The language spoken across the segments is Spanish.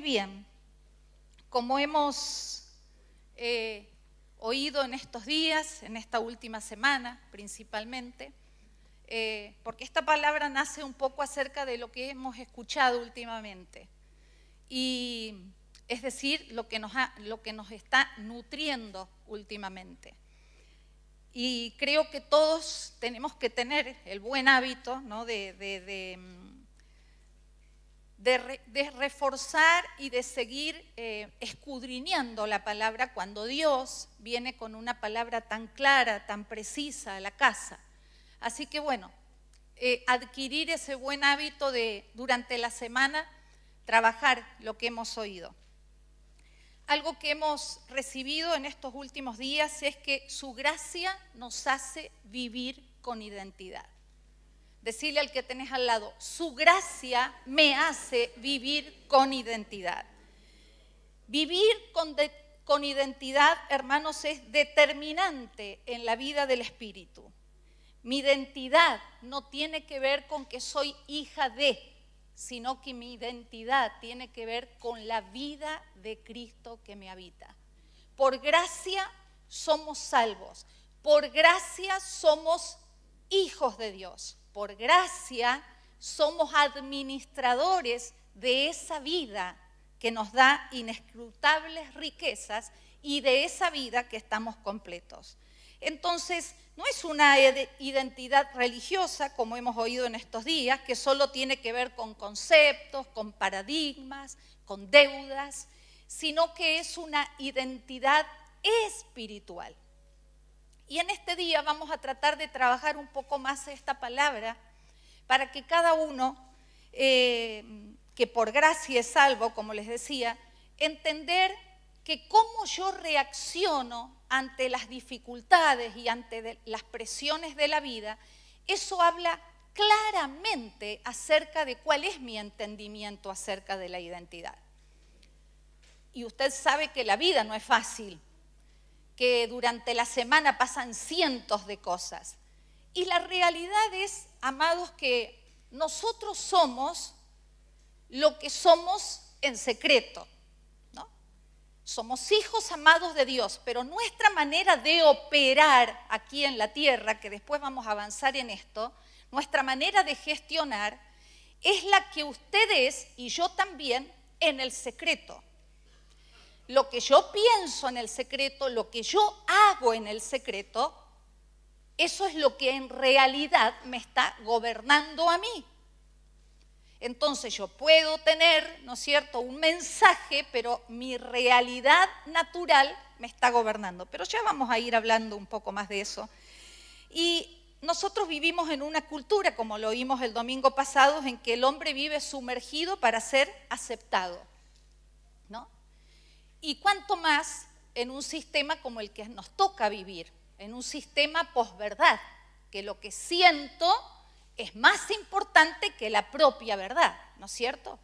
bien, como hemos eh, oído en estos días, en esta última semana principalmente, eh, porque esta palabra nace un poco acerca de lo que hemos escuchado últimamente. Y es decir, lo que nos, lo que nos está nutriendo últimamente. Y creo que todos tenemos que tener el buen hábito ¿no? de mm, de, reforzar y de seguir eh, escudriñando la palabra cuando Dios viene con una palabra tan clara, tan precisa a la casa. Así que bueno, eh, adquirir ese buen hábito de durante la semana trabajar lo que hemos oído. Algo que hemos recibido en estos últimos días es que su gracia nos hace vivir con identidad decirle al que tenés al lado, su gracia me hace vivir con identidad. Vivir con, identidad, hermanos, es determinante en la vida del Espíritu. Mi identidad no tiene que ver con que soy hija de, sino que mi identidad tiene que ver con la vida de Cristo que me habita. Por gracia somos salvos, por gracia somos hijos de Dios por gracia, somos administradores de esa vida que nos da inescrutables riquezas y de esa vida que estamos completos. Entonces, no es una identidad religiosa, como hemos oído en estos días, que solo tiene que ver con conceptos, con paradigmas, con deudas, sino que es una identidad espiritual. Y en este día vamos a tratar de trabajar un poco más esta palabra para que cada uno, eh, que por gracia es salvo, como les decía, entender que cómo yo reacciono ante las dificultades y ante las presiones de la vida, eso habla claramente acerca de cuál es mi entendimiento acerca de la identidad. Y usted sabe que la vida no es fácil, que durante la semana pasan cientos de cosas. Y la realidad es, amados, que nosotros somos lo que somos en secreto. Somos hijos amados de Dios, pero nuestra manera de operar aquí en la tierra, que después vamos a avanzar en esto, nuestra manera de gestionar es la que ustedes y yo también en el secreto lo que yo pienso en el secreto, lo que yo hago en el secreto, eso es lo que en realidad me está gobernando a mí. Entonces yo puedo tener, ¿no es cierto?, un mensaje, pero mi realidad natural me está gobernando. Pero ya vamos a ir hablando un poco más de eso. Y nosotros vivimos en una cultura, como lo vimos el domingo pasado, en que el hombre vive sumergido para ser aceptado y cuanto más en un sistema como el que nos toca vivir, en un sistema posverdad, que lo que siento es más importante que la propia verdad, ¿no es cierto?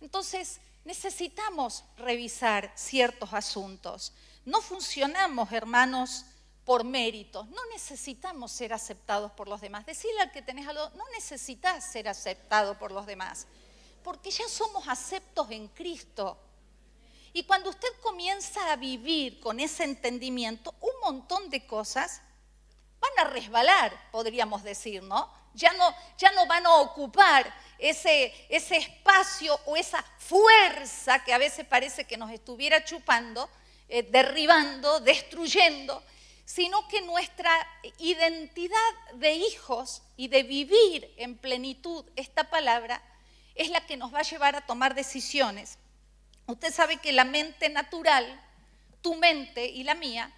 Entonces, necesitamos revisar ciertos asuntos. No funcionamos, hermanos, por méritos. No necesitamos ser aceptados por los demás. Decirle al que tenés algo, no necesitas ser aceptado por los demás, porque ya somos aceptos en Cristo. Y cuando usted comienza a vivir con ese entendimiento, un montón de cosas van a resbalar, podríamos decir, ¿no? Ya no, ya no van a ocupar ese, ese espacio o esa fuerza que a veces parece que nos estuviera chupando, eh, derribando, destruyendo, sino que nuestra identidad de hijos y de vivir en plenitud esta palabra es la que nos va a llevar a tomar decisiones Usted sabe que la mente natural, tu mente y la mía,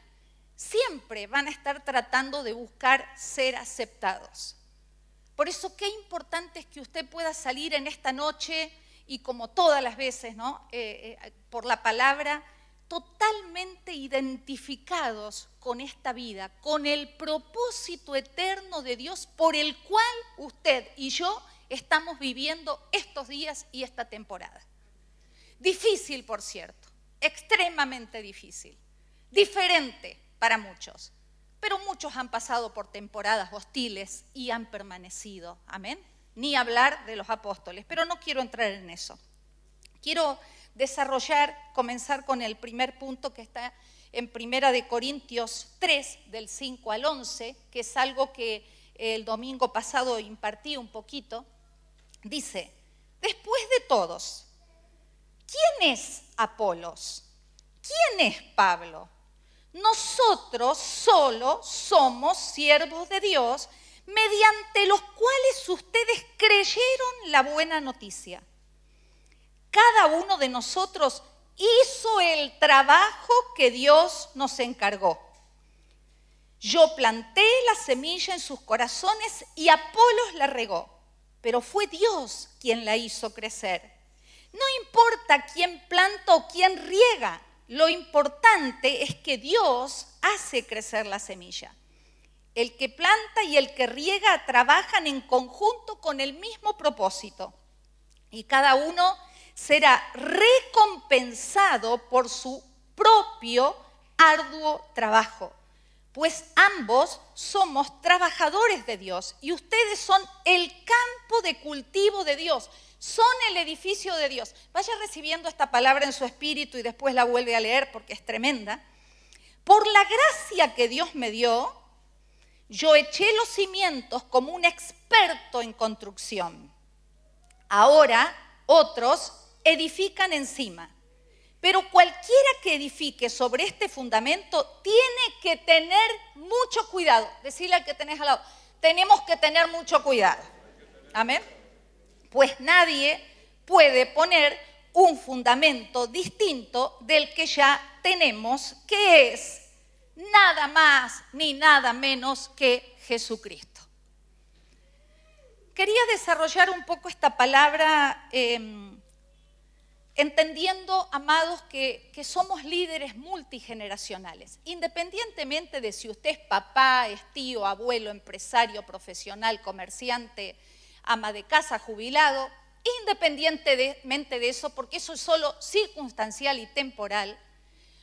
siempre van a estar tratando de buscar ser aceptados. Por eso qué importante es que usted pueda salir en esta noche y como todas las veces, eh, eh, por la palabra, totalmente identificados con esta vida, con el propósito eterno de Dios por el cual usted y yo estamos viviendo estos días y esta temporada. Difícil, por cierto, extremadamente difícil, diferente para muchos, pero muchos han pasado por temporadas hostiles y han permanecido, amén. Ni hablar de los apóstoles, pero no quiero entrar en eso. Quiero desarrollar, comenzar con el primer punto que está en Primera de Corintios 3, del 5 al 11, que es algo que el domingo pasado impartí un poquito. Dice, después de todos, ¿Quién es Apolos? ¿Quién es Pablo? Nosotros solo somos siervos de Dios mediante los cuales ustedes creyeron la buena noticia. Cada uno de nosotros hizo el trabajo que Dios nos encargó. Yo planté la semilla en sus corazones y Apolos la regó, pero fue Dios quien la hizo crecer. No importa quién planta o quién riega, lo importante es que Dios hace crecer la semilla. El que planta y el que riega trabajan en conjunto con el mismo propósito y cada uno será recompensado por su propio arduo trabajo, pues ambos somos trabajadores de Dios y ustedes son el campo de cultivo de Dios, son el edificio de Dios. Vaya recibiendo esta palabra en su espíritu y después la vuelve a leer porque es tremenda. Por la gracia que Dios me dio, yo eché los cimientos como un experto en construcción. Ahora otros edifican encima. Pero cualquiera que edifique sobre este fundamento tiene que tener mucho cuidado. Decirle al que tenés al lado, tenemos que tener mucho cuidado. Amén pues nadie puede poner un fundamento distinto del que ya tenemos, que es nada más ni nada menos que Jesucristo. Quería desarrollar un poco esta palabra em, entendiendo, amados, que, que somos líderes multigeneracionales, independientemente de si usted es papá, es tío, abuelo, empresario, profesional, comerciante, ama de casa, jubilado, independientemente de eso, porque eso es solo circunstancial y temporal,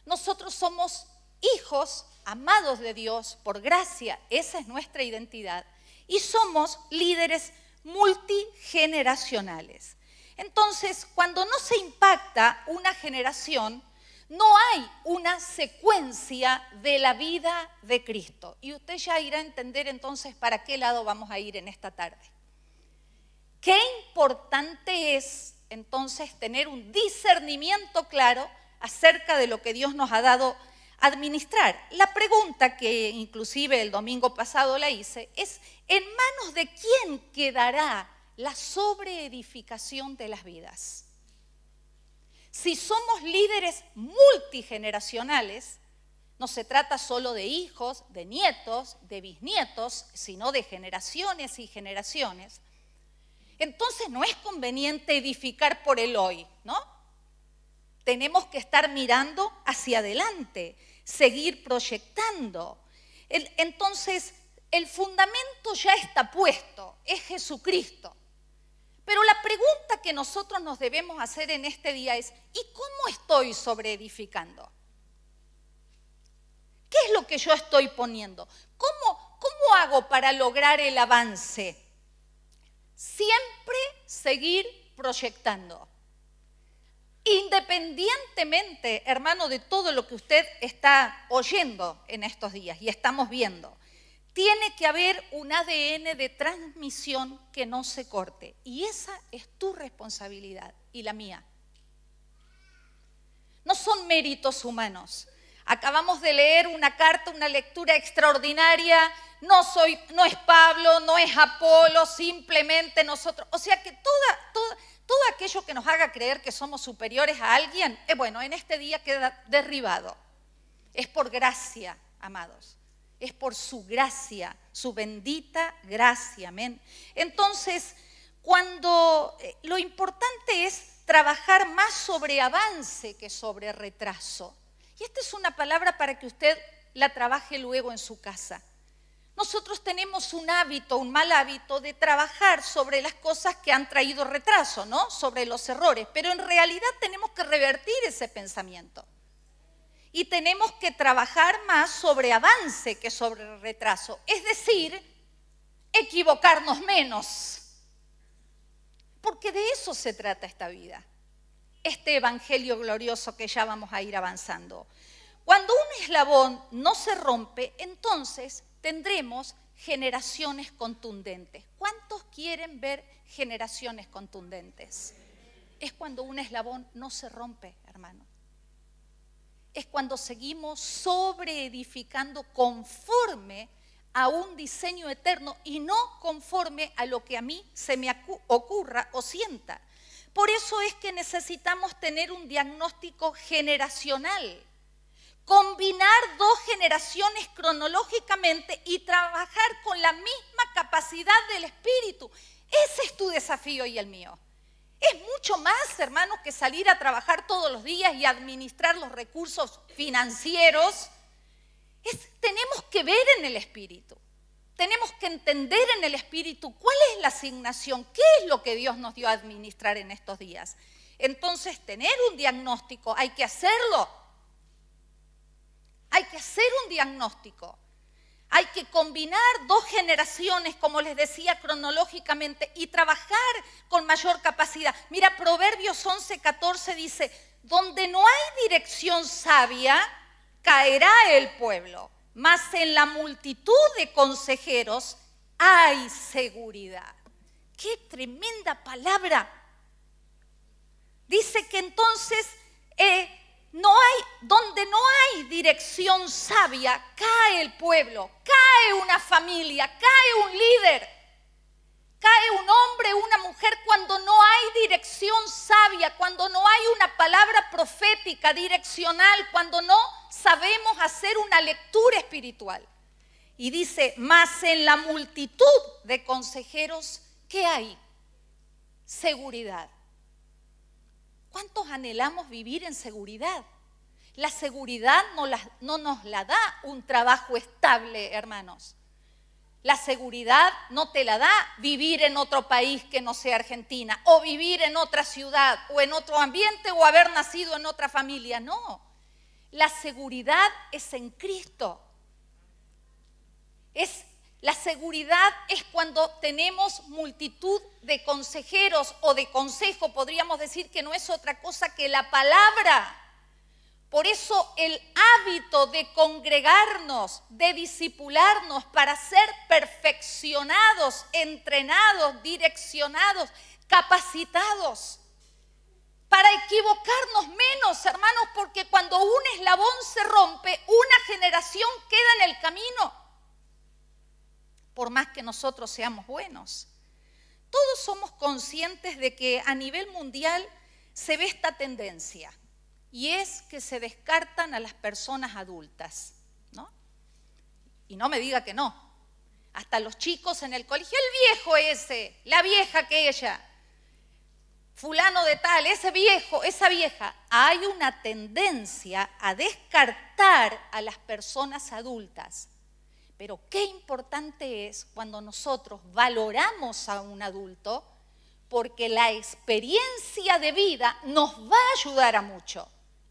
nosotros somos hijos amados de Dios por gracia, esa es nuestra identidad, y somos líderes multigeneracionales. Entonces, cuando no se impacta una generación, no hay una secuencia de la vida de Cristo. Y usted ya irá a entender entonces para qué lado vamos a ir en esta tarde. Qué importante es entonces tener un discernimiento claro acerca de lo que Dios nos ha dado administrar. La pregunta que inclusive el domingo pasado la hice es, ¿en manos de quién quedará la sobreedificación de las vidas? Si somos líderes multigeneracionales, no se trata solo de hijos, de nietos, de bisnietos, sino de generaciones y generaciones. Entonces no es conveniente edificar por el hoy, ¿no? Tenemos que estar mirando hacia adelante, seguir proyectando. Entonces, el fundamento ya está puesto, es Jesucristo. Pero la pregunta que nosotros nos debemos hacer en este día es, ¿y cómo estoy sobre edificando? ¿Qué es lo que yo estoy poniendo? ¿Cómo, cómo hago para lograr el avance? siempre seguir proyectando. Independientemente, hermano, de todo lo que usted está oyendo en estos días y estamos viendo, tiene que haber un ADN de transmisión que no se corte. Y esa es tu responsabilidad y la mía. No son méritos humanos, Acabamos de leer una carta, una lectura extraordinaria. No soy, no es Pablo, no es Apolo, simplemente nosotros. O sea que todo aquello que nos haga creer que somos superiores a alguien, eh, bueno, en este día queda derribado. Es por gracia, amados. Es por su gracia, su bendita gracia. Amén. Entonces, cuando eh, lo importante es trabajar más sobre avance que sobre retraso. Y esta es una palabra para que usted la trabaje luego en su casa. Nosotros tenemos un hábito, un mal hábito de trabajar sobre las cosas que han traído retraso, ¿no? Sobre los errores, pero en realidad tenemos que revertir ese pensamiento. Y tenemos que trabajar más sobre avance que sobre retraso, es decir, equivocarnos menos. Porque de eso se trata esta vida este Evangelio glorioso que ya vamos a ir avanzando. Cuando un eslabón no se rompe, entonces tendremos generaciones contundentes. ¿Cuántos quieren ver generaciones contundentes? Es cuando un eslabón no se rompe, hermano. Es cuando seguimos sobreedificando conforme a un diseño eterno y no conforme a lo que a mí se me ocurra o sienta. Por eso es que necesitamos tener un diagnóstico generacional, combinar dos generaciones cronológicamente y trabajar con la misma capacidad del espíritu. Ese es tu desafío y el mío. Es mucho más, hermanos, que salir a trabajar todos los días y administrar los recursos financieros. tenemos que ver en el espíritu tenemos que entender en el Espíritu cuál es la asignación, qué es lo que Dios nos dio a administrar en estos días. Entonces, tener un diagnóstico, hay que hacerlo. Hay que hacer un diagnóstico. Hay que combinar dos generaciones, como les decía, cronológicamente y trabajar con mayor capacidad. Mira, Proverbios 11, 14 dice, donde no hay dirección sabia, caerá el pueblo mas en la multitud de consejeros hay seguridad. Qué tremenda palabra. Dice que entonces eh, no hay, donde no hay dirección sabia, cae el pueblo, cae una familia, cae un líder, cae un hombre, una mujer, cuando no hay dirección sabia, cuando no hay una palabra profética, direccional, cuando no sabemos hacer una lectura espiritual. Y dice, más en la multitud de consejeros, ¿qué hay? Seguridad. ¿Cuántos anhelamos vivir en seguridad? La seguridad no, no, nos la da un trabajo estable, hermanos. La seguridad no te la da vivir en otro país que no sea Argentina, o vivir en otra ciudad, o en otro ambiente, o haber nacido en otra familia. No. La seguridad es en Cristo. Es la seguridad es cuando tenemos multitud de consejeros o de consejo, podríamos decir que no es otra cosa que la palabra. Por eso el hábito de congregarnos, de disipularnos para ser perfeccionados, entrenados, direccionados, capacitados para equivocarnos menos, hermanos, porque cuando un eslabón se rompe, una generación queda en el camino, por más que nosotros seamos buenos. Todos somos conscientes de que a nivel mundial se ve esta tendencia, y es que se descartan a las personas adultas, ¿no? Y no me diga que no, hasta los chicos en el colegio, el viejo ese, la vieja que ella, fulano de tal, ese viejo, esa vieja, hay una tendencia a descartar a las personas adultas. Pero qué importante es cuando nosotros valoramos a un adulto, porque la experiencia de vida nos va a ayudar a mucho,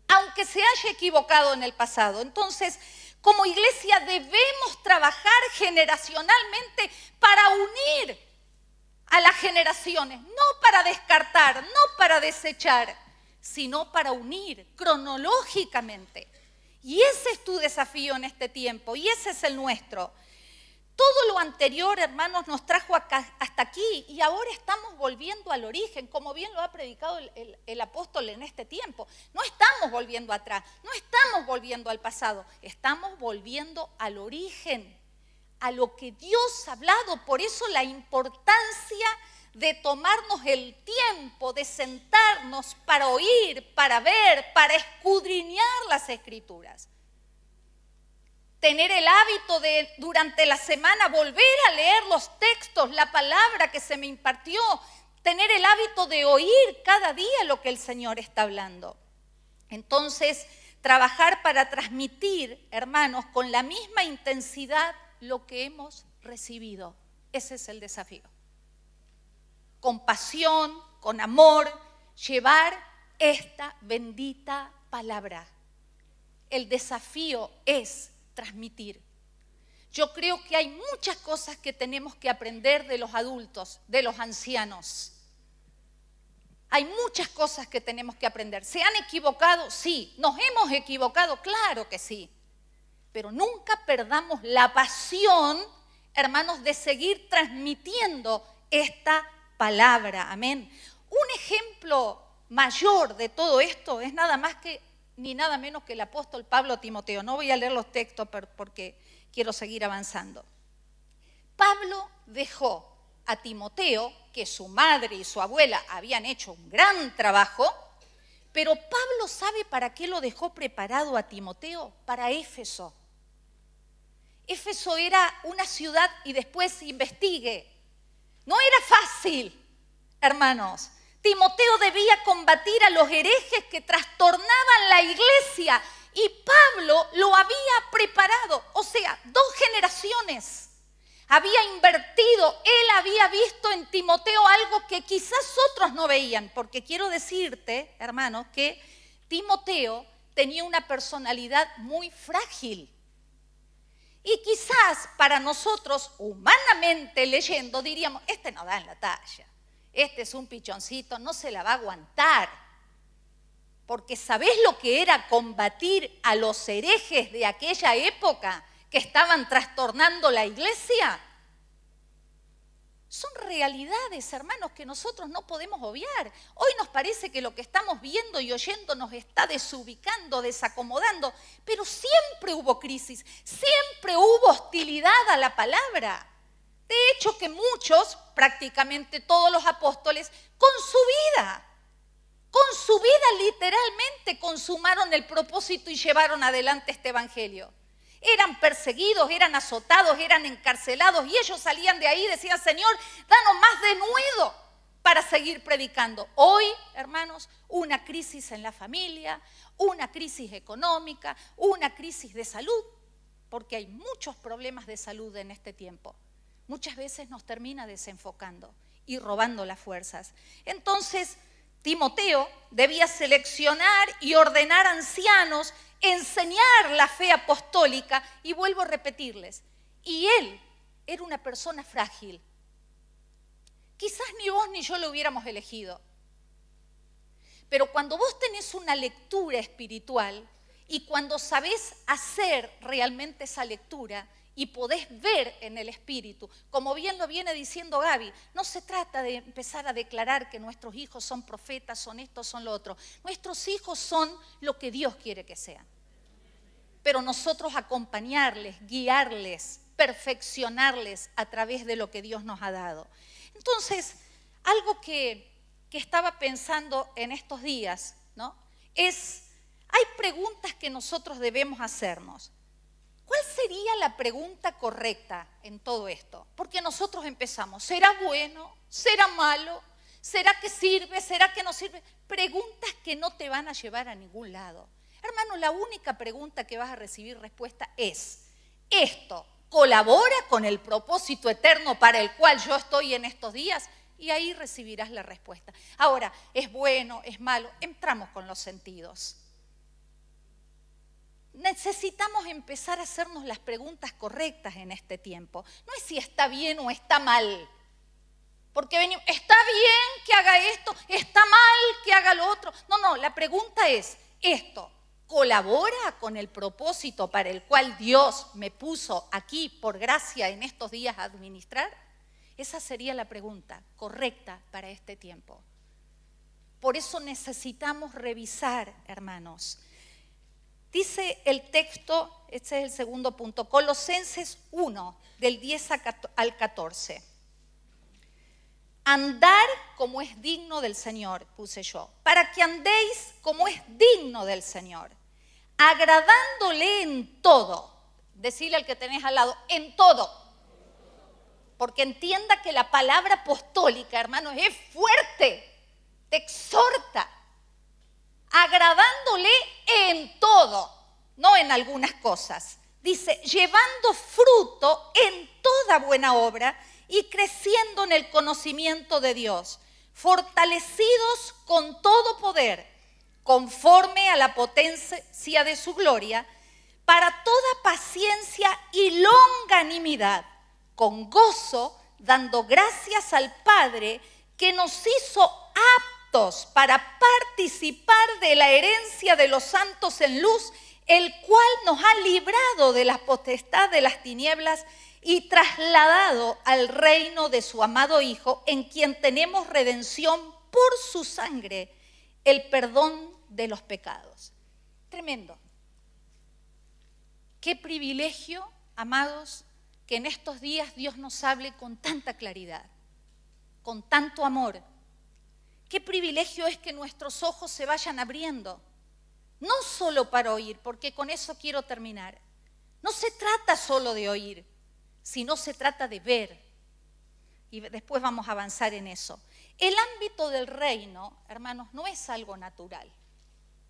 aunque se haya equivocado en el pasado. Entonces, como iglesia debemos trabajar generacionalmente para unir a las generaciones, no para descartar, no para desechar, sino para unir cronológicamente. Y ese es tu desafío en este tiempo y ese es el nuestro. Todo lo anterior, hermanos, nos trajo hasta aquí y ahora estamos volviendo al origen, como bien lo ha predicado el apóstol en este tiempo. No estamos volviendo atrás, no estamos volviendo al pasado, estamos volviendo al origen a lo que Dios ha hablado. Por eso la importancia de tomarnos el tiempo, de sentarnos para oír, para ver, para escudriñar las escrituras. Tener el hábito de durante la semana volver a leer los textos, la palabra que se me impartió. Tener el hábito de oír cada día lo que el Señor está hablando. Entonces, trabajar para transmitir, hermanos, con la misma intensidad lo que hemos recibido. Ese es el desafío. Con pasión, con amor, llevar esta bendita palabra. El desafío es transmitir. Yo creo que hay muchas cosas que tenemos que aprender de los adultos, de los ancianos. Hay muchas cosas que tenemos que aprender. ¿Se han equivocado? Sí. ¿Nos hemos equivocado? Claro que sí. Pero nunca perdamos la pasión, hermanos, de seguir transmitiendo esta palabra. Amén. Un ejemplo mayor de todo esto es nada más que ni nada menos que el apóstol Pablo Timoteo. No voy a leer los textos porque quiero seguir avanzando. Pablo dejó a Timoteo, que su madre y su abuela habían hecho un gran trabajo, pero Pablo sabe para qué lo dejó preparado a Timoteo, para Éfeso. Éfeso era una ciudad y después investigue. No era fácil, hermanos. Timoteo debía combatir a los herejes que trastornaban la iglesia y Pablo lo había preparado, o sea, dos generaciones. Había invertido, él había visto en Timoteo algo que quizás otros no veían, porque quiero decirte, hermanos, que Timoteo tenía una personalidad muy frágil. Y quizás para nosotros, humanamente leyendo, diríamos, este no da en la talla, este es un pichoncito, no se la va a aguantar. Porque ¿sabés lo que era combatir a los herejes de aquella época que estaban trastornando la iglesia? Son realidades, hermanos, que nosotros no podemos obviar. Hoy nos parece que lo que estamos viendo y oyendo nos está desubicando, desacomodando, pero siempre hubo crisis, siempre hubo hostilidad a la palabra. De hecho, que muchos, prácticamente todos los apóstoles, con su vida, con su vida literalmente consumaron el propósito y llevaron adelante este Evangelio. Eran perseguidos, eran azotados, eran encarcelados y ellos salían de ahí y decían, Señor, danos más de para seguir predicando. Hoy, hermanos, una crisis en la familia, una crisis económica, una crisis de salud, porque hay muchos problemas de salud en este tiempo. Muchas veces nos termina desenfocando y robando las fuerzas. Entonces, Timoteo debía seleccionar y ordenar ancianos, enseñar la fe apostólica, y vuelvo a repetirles, y él era una persona frágil. Quizás ni vos ni yo lo hubiéramos elegido. Pero cuando vos tenés una lectura espiritual y cuando sabés hacer realmente esa lectura, y podés ver en el Espíritu. Como bien lo viene diciendo Gaby, no se trata de empezar a declarar que nuestros hijos son profetas, son esto, son lo otro. Nuestros hijos son lo que Dios quiere que sean. Pero nosotros acompañarles, guiarles, perfeccionarles a través de lo que Dios nos ha dado. Entonces, algo que, que estaba pensando en estos días, ¿no? Es, hay preguntas que nosotros debemos hacernos. ¿Cuál sería la pregunta correcta en todo esto? Porque nosotros empezamos, ¿será bueno? ¿Será malo? ¿Será que sirve? ¿Será que no sirve? Preguntas que no te van a llevar a ningún lado. Hermano, la única pregunta que vas a recibir respuesta es, ¿esto colabora con el propósito eterno para el cual yo estoy en estos días? Y ahí recibirás la respuesta. Ahora, ¿es bueno? ¿Es malo? Entramos con los sentidos. Necesitamos empezar a hacernos las preguntas correctas en este tiempo. No es si está bien o está mal. Porque venimos, está bien que haga esto, está mal que haga lo otro. No, no, la pregunta es, ¿esto colabora con el propósito para el cual Dios me puso aquí por gracia en estos días a administrar? Esa sería la pregunta correcta para este tiempo. Por eso necesitamos revisar, hermanos, Dice el texto, este es el segundo punto, Colosenses 1, del 10 al 14. Andar como es digno del Señor, puse yo, para que andéis como es digno del Señor, agradándole en todo. Decirle al que tenés al lado, en todo. Porque entienda que la palabra apostólica, hermanos, es fuerte, te exhorta, agradándole en todo, no en algunas cosas. Dice, llevando fruto en toda buena obra y creciendo en el conocimiento de Dios, fortalecidos con todo poder, conforme a la potencia de su gloria, para toda paciencia y longanimidad, con gozo, dando gracias al Padre que nos hizo aptos para participar de la herencia de los santos en luz, el cual nos ha librado de la potestad de las tinieblas y trasladado al reino de su amado Hijo, en quien tenemos redención por su sangre, el perdón de los pecados. Tremendo. Qué privilegio, amados, que en estos días Dios nos hable con tanta claridad, con tanto amor qué privilegio es que nuestros ojos se vayan abriendo. No solo para oír, porque con eso quiero terminar. No se trata solo de oír, sino se trata de ver. Y después vamos a avanzar en eso. El ámbito del reino, hermanos, no es algo natural.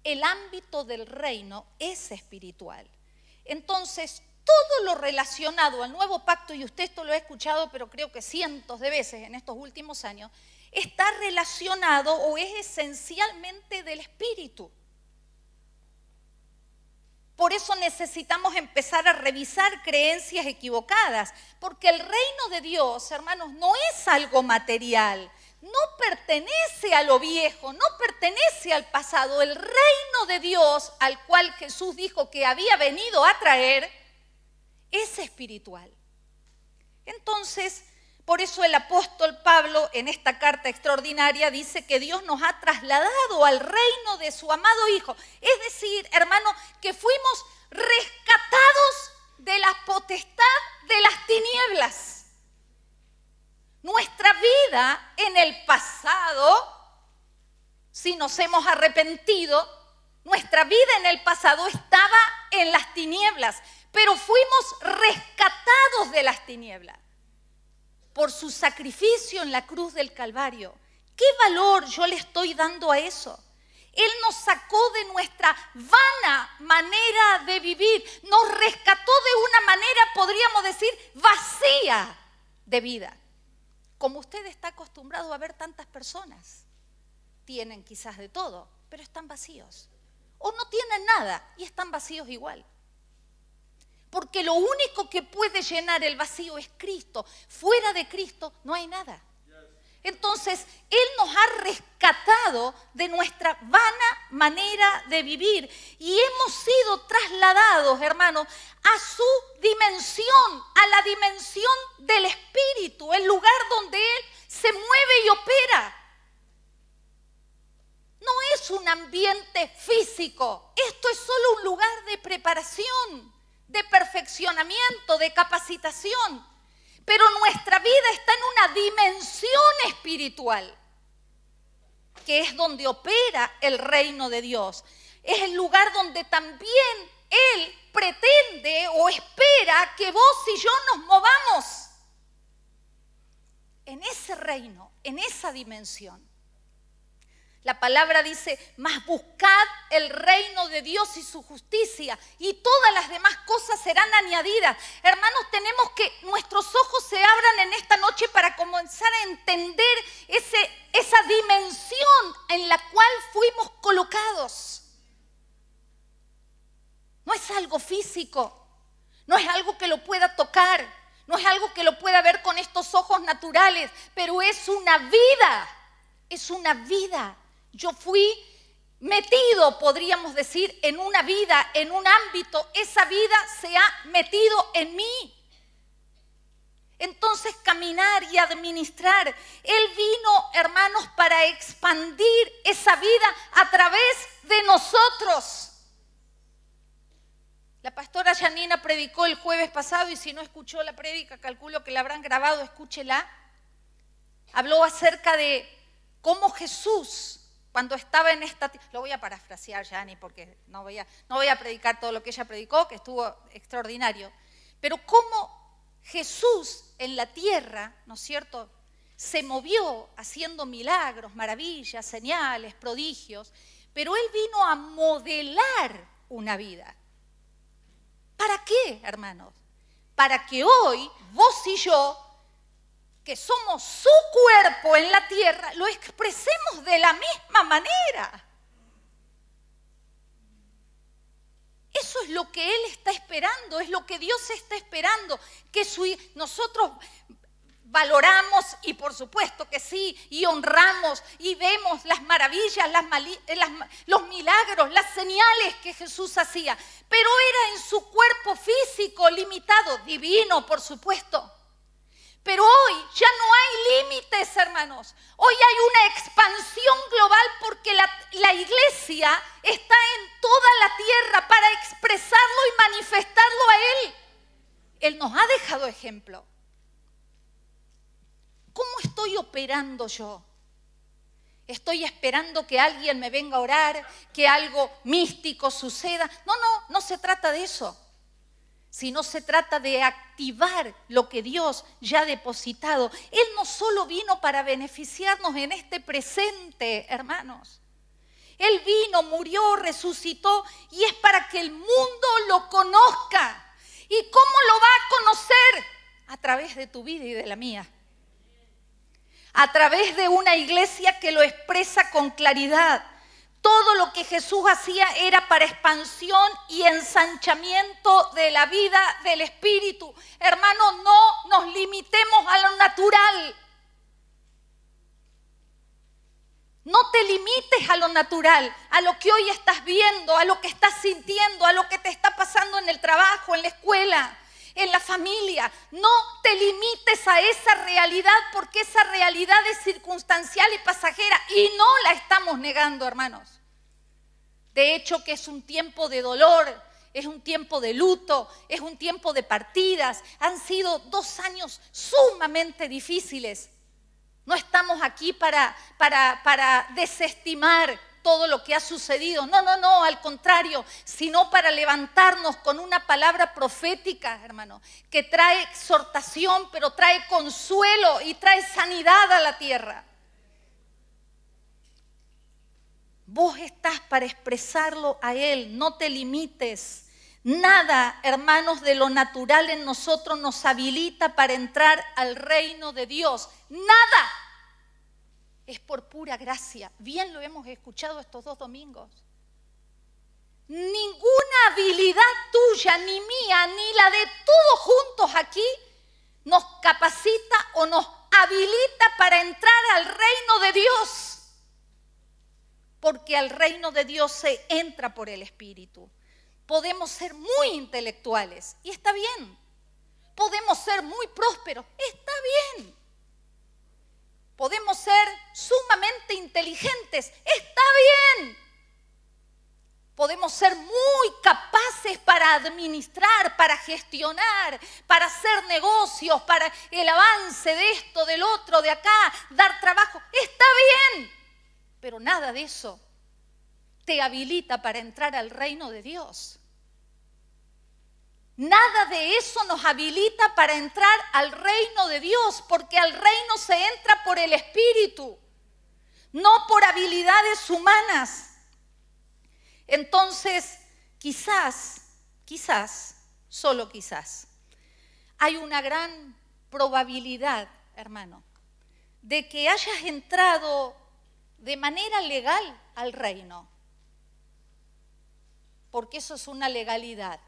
El ámbito del reino es espiritual. Entonces, todo lo relacionado al nuevo pacto, y usted esto lo ha escuchado, pero creo que cientos de veces en estos últimos años, está relacionado o es esencialmente del espíritu. Por eso necesitamos empezar a revisar creencias equivocadas, porque el reino de Dios, hermanos, no es algo material, no pertenece a lo viejo, no pertenece al pasado. El reino de Dios al cual Jesús dijo que había venido a traer es espiritual. Entonces, por eso el apóstol Pablo en esta carta extraordinaria dice que Dios nos ha trasladado al reino de su amado Hijo. Es decir, hermano, que fuimos rescatados de la potestad de las tinieblas. Nuestra vida en el pasado, si nos hemos arrepentido, nuestra vida en el pasado estaba en las tinieblas, pero fuimos rescatados de las tinieblas por su sacrificio en la cruz del Calvario. ¿Qué valor yo le estoy dando a eso? Él nos sacó de nuestra vana manera de vivir, nos rescató de una manera, podríamos decir, vacía de vida. Como usted está acostumbrado a ver tantas personas, tienen quizás de todo, pero están vacíos. O no tienen nada y están vacíos igual. Porque lo único que puede llenar el vacío es Cristo. Fuera de Cristo no hay nada. Entonces, Él nos ha rescatado de nuestra vana manera de vivir y hemos sido trasladados, hermanos, a su dimensión, a la dimensión del Espíritu, el lugar donde Él se mueve y opera. No es un ambiente físico, esto es solo un lugar de preparación de perfeccionamiento, de capacitación. Pero nuestra vida está en una dimensión espiritual, que es donde opera el reino de Dios. Es el lugar donde también Él pretende o espera que vos y yo nos movamos. En ese reino, en esa dimensión. La palabra dice, mas buscad el reino de Dios y su justicia y todas las demás cosas serán añadidas. Hermanos, tenemos que nuestros ojos se abran en esta noche para comenzar a entender esa dimensión en la cual fuimos colocados. No es algo físico, no es algo que lo pueda tocar, no es algo que lo pueda ver con estos ojos naturales, pero es una vida, es una vida yo fui metido, podríamos decir, en una vida, en un ámbito. Esa vida se ha metido en mí. Entonces caminar y administrar. Él vino, hermanos, para expandir esa vida a través de nosotros. La pastora Janina predicó el jueves pasado y si no escuchó la prédica, calculo que la habrán grabado, escúchela. Habló acerca de cómo Jesús cuando estaba en esta, lo voy a parafrasear Yanni, porque no voy, a, no voy a predicar todo lo que ella predicó, que estuvo extraordinario, pero cómo Jesús en la tierra, ¿no es cierto?, se movió haciendo milagros, maravillas, señales, prodigios, pero él vino a modelar una vida. ¿Para qué, hermanos? Para que hoy vos y yo que somos su cuerpo en la tierra, lo expresemos de la misma manera. Eso es lo que Él está esperando, es lo que Dios está esperando, que nosotros valoramos y por supuesto que sí, y honramos y vemos las maravillas, eh, los milagros, las señales que Jesús hacía, pero era en su cuerpo físico limitado, divino por supuesto. Pero hoy ya no hay límites, hermanos. Hoy hay una expansión global porque la, iglesia está en toda la tierra para expresarlo y manifestarlo a Él. Él nos ha dejado ejemplo. ¿Cómo estoy operando yo? Estoy esperando que alguien me venga a orar, que algo místico suceda. No, no, no se trata de eso sino se trata de activar lo que Dios ya ha depositado. Él no solo vino para beneficiarnos en este presente, hermanos. Él vino, murió, resucitó y es para que el mundo lo conozca. ¿Y cómo lo va a conocer? A través de tu vida y de la mía. A través de una iglesia que lo expresa con claridad todo lo que Jesús hacía era para expansión y ensanchamiento de la vida del Espíritu. Hermanos, no nos limitemos a lo natural. No te limites a lo natural, a lo que hoy estás viendo, a lo que estás sintiendo, a lo que te está pasando en el trabajo, en la escuela en la familia. No te limites a esa realidad porque esa realidad es circunstancial y pasajera y no la estamos negando, hermanos. De hecho, que es un tiempo de dolor, es un tiempo de luto, es un tiempo de partidas. Han sido dos años sumamente difíciles. No estamos aquí para, para, para desestimar todo lo que ha sucedido. No, no, no, al contrario, sino para levantarnos con una palabra profética, hermano, que trae exhortación, pero trae consuelo y trae sanidad a la tierra. Vos estás para expresarlo a Él, no te limites. Nada, hermanos, de lo natural en nosotros nos habilita para entrar al reino de Dios. Nada es por pura gracia. Bien lo hemos escuchado estos dos domingos. Ninguna habilidad tuya, ni mía, ni la de todos juntos aquí, nos capacita o nos habilita para entrar al reino de Dios. Porque al reino de Dios se entra por el Espíritu. Podemos ser muy intelectuales y está bien. Podemos ser muy prósperos, está bien podemos ser sumamente inteligentes, está bien. Podemos ser muy capaces para administrar, para gestionar, para hacer negocios, para el avance de esto, del otro, de acá, dar trabajo. Está bien, pero nada de eso te habilita para entrar al reino de Dios. Nada de eso nos habilita para entrar al reino de Dios, porque al reino se entra por el Espíritu, no por habilidades humanas. Entonces, quizás, quizás, solo quizás, hay una gran probabilidad, hermano, de que hayas entrado de manera legal al reino, porque eso es una legalidad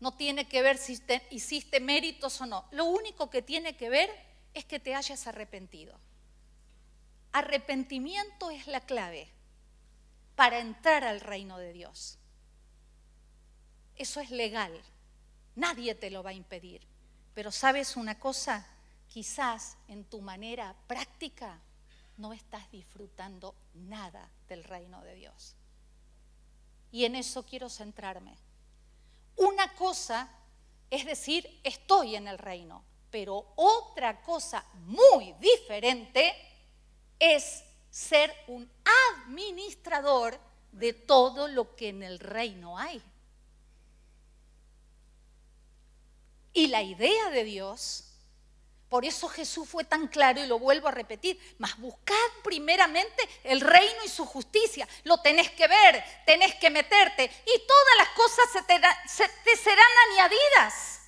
no tiene que ver si hiciste méritos o no. Lo único que tiene que ver es que te hayas arrepentido. Arrepentimiento es la clave para entrar al reino de Dios. Eso es legal. Nadie te lo va a impedir. Pero sabes una cosa, quizás en tu manera práctica no estás disfrutando nada del reino de Dios. Y en eso quiero centrarme. Una cosa es decir, estoy en el reino, pero otra cosa muy diferente es ser un administrador de todo lo que en el reino hay. Y la idea de Dios por eso Jesús fue tan claro y lo vuelvo a repetir, mas buscad primeramente el reino y su justicia. Lo tenés que ver, tenés que meterte y todas las cosas te serán añadidas.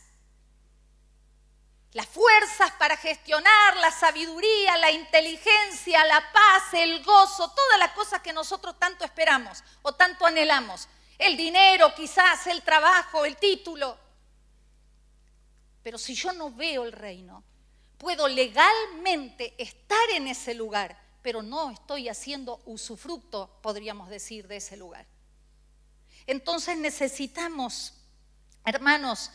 Las fuerzas para gestionar, la sabiduría, la inteligencia, la paz, el gozo, todas las cosas que nosotros tanto esperamos o tanto anhelamos. El dinero quizás, el trabajo, el título. Pero si yo no veo el reino, puedo legalmente estar en ese lugar, pero no estoy haciendo usufructo, podríamos decir, de ese lugar. Entonces necesitamos, hermanos,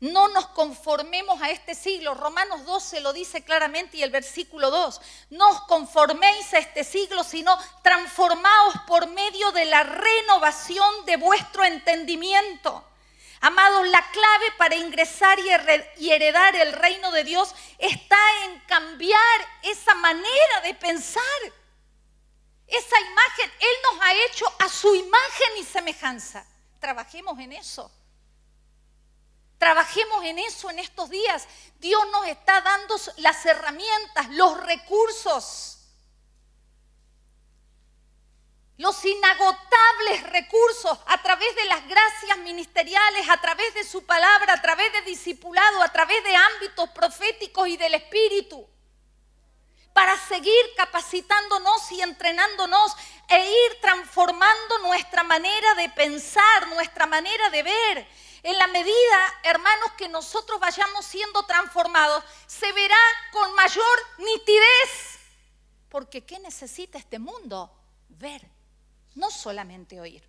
no nos conformemos a este siglo. Romanos 12 lo dice claramente y el versículo 2. No os conforméis a este siglo, sino transformaos por medio de la renovación de vuestro entendimiento Amados, la clave para ingresar y heredar el reino de Dios está en cambiar esa manera de pensar. Esa imagen, Él nos ha hecho a su imagen y semejanza. Trabajemos en eso. Trabajemos en eso en estos días. Dios nos está dando las herramientas, los recursos los inagotables recursos a través de las gracias ministeriales, a través de su palabra, a través de discipulado, a través de ámbitos proféticos y del Espíritu, para seguir capacitándonos y entrenándonos e ir transformando nuestra manera de pensar, nuestra manera de ver. En la medida, hermanos, que nosotros vayamos siendo transformados, se verá con mayor nitidez. Porque ¿qué necesita este mundo? Ver no solamente oír.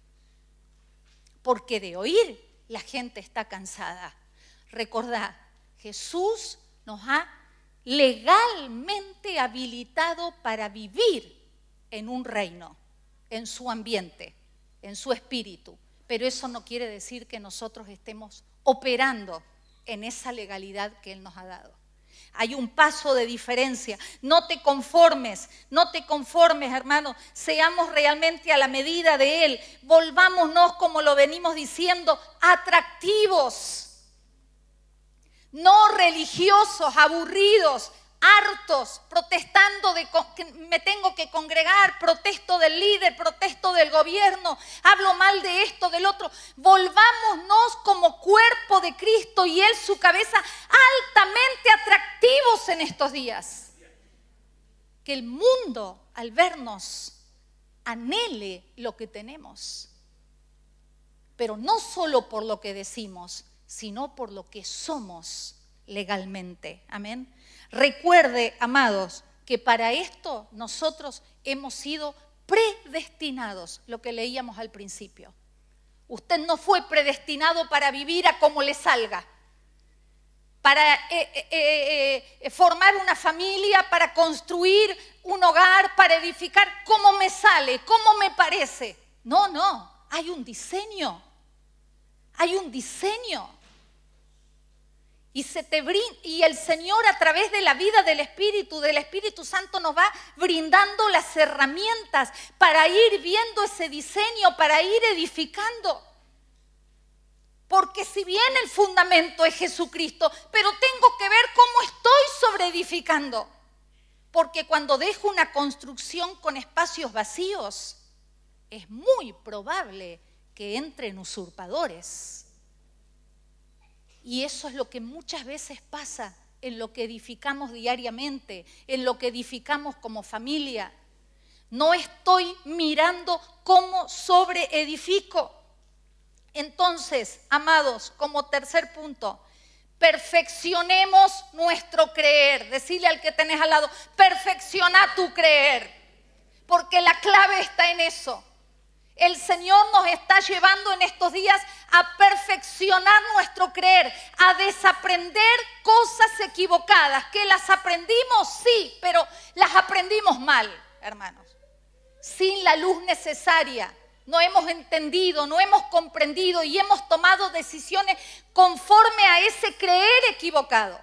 Porque de oír la gente está cansada. Recordad, Jesús nos ha legalmente habilitado para vivir en un reino, en su ambiente, en su espíritu. Pero eso no quiere decir que nosotros estemos operando en esa legalidad que Él nos ha dado. Hay un paso de diferencia. No te conformes, no te conformes, hermano. Seamos realmente a la medida de Él. Volvámonos, como lo venimos diciendo, atractivos. No religiosos, aburridos, hartos, protestando de que me tengo que congregar, protesto del líder, protesto del gobierno, hablo mal de esto, del otro. Volvámonos como cuerpo de Cristo y Él su cabeza altamente atractivos en estos días. Que el mundo al vernos anhele lo que tenemos, pero no solo por lo que decimos, sino por lo que somos legalmente. Amén. Recuerde, amados, que para esto nosotros hemos sido predestinados, lo que leíamos al principio. Usted no fue predestinado para vivir a como le salga, para eh, eh, eh, formar una familia, para construir un hogar, para edificar como me sale, como me parece. No, no, hay un diseño, hay un diseño. Y, el Señor a través de la vida del Espíritu, del Espíritu Santo, nos va brindando las herramientas para ir viendo ese diseño, para ir edificando. Porque si bien el fundamento es Jesucristo, pero tengo que ver cómo estoy sobre edificando. Porque cuando dejo una construcción con espacios vacíos, es muy probable que entren usurpadores y eso es lo que muchas veces pasa en lo que edificamos diariamente, en lo que edificamos como familia. No estoy mirando cómo sobreedifico. Entonces, amados, como tercer punto, perfeccionemos nuestro creer. Decirle al que tenés al lado, perfecciona tu creer, porque la clave está en eso. El Señor nos está llevando en estos días a perfeccionar nuestro creer, a desaprender cosas equivocadas, que las aprendimos, sí, pero las aprendimos mal, hermanos, sin la luz necesaria. No hemos entendido, no hemos comprendido y hemos tomado decisiones conforme a ese creer equivocado,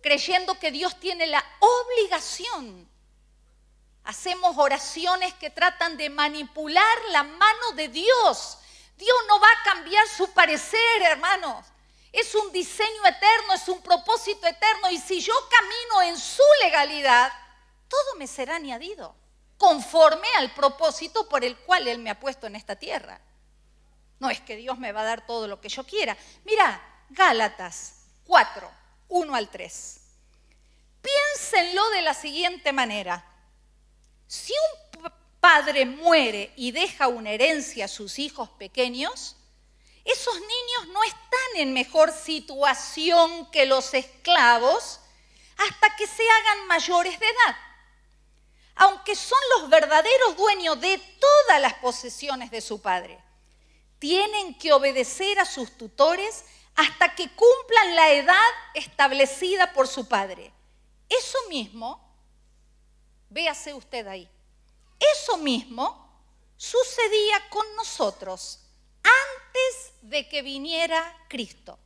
creyendo que Dios tiene la obligación Hacemos oraciones que tratan de manipular la mano de Dios. Dios no va a cambiar su parecer, hermanos. Es un diseño eterno, es un propósito eterno. Y si yo camino en su legalidad, todo me será añadido, conforme al propósito por el cual Él me ha puesto en esta tierra. No es que Dios me va a dar todo lo que yo quiera. Mira, Gálatas 4, 1 al 3. Piénsenlo de la siguiente manera. Si un padre muere y deja una herencia a sus hijos pequeños, esos niños no están en mejor situación que los esclavos hasta que se hagan mayores de edad, aunque son los verdaderos dueños de todas las posesiones de su padre. Tienen que obedecer a sus tutores hasta que cumplan la edad establecida por su padre. Eso mismo Véase usted ahí. Eso mismo sucedía con nosotros antes de que viniera Cristo.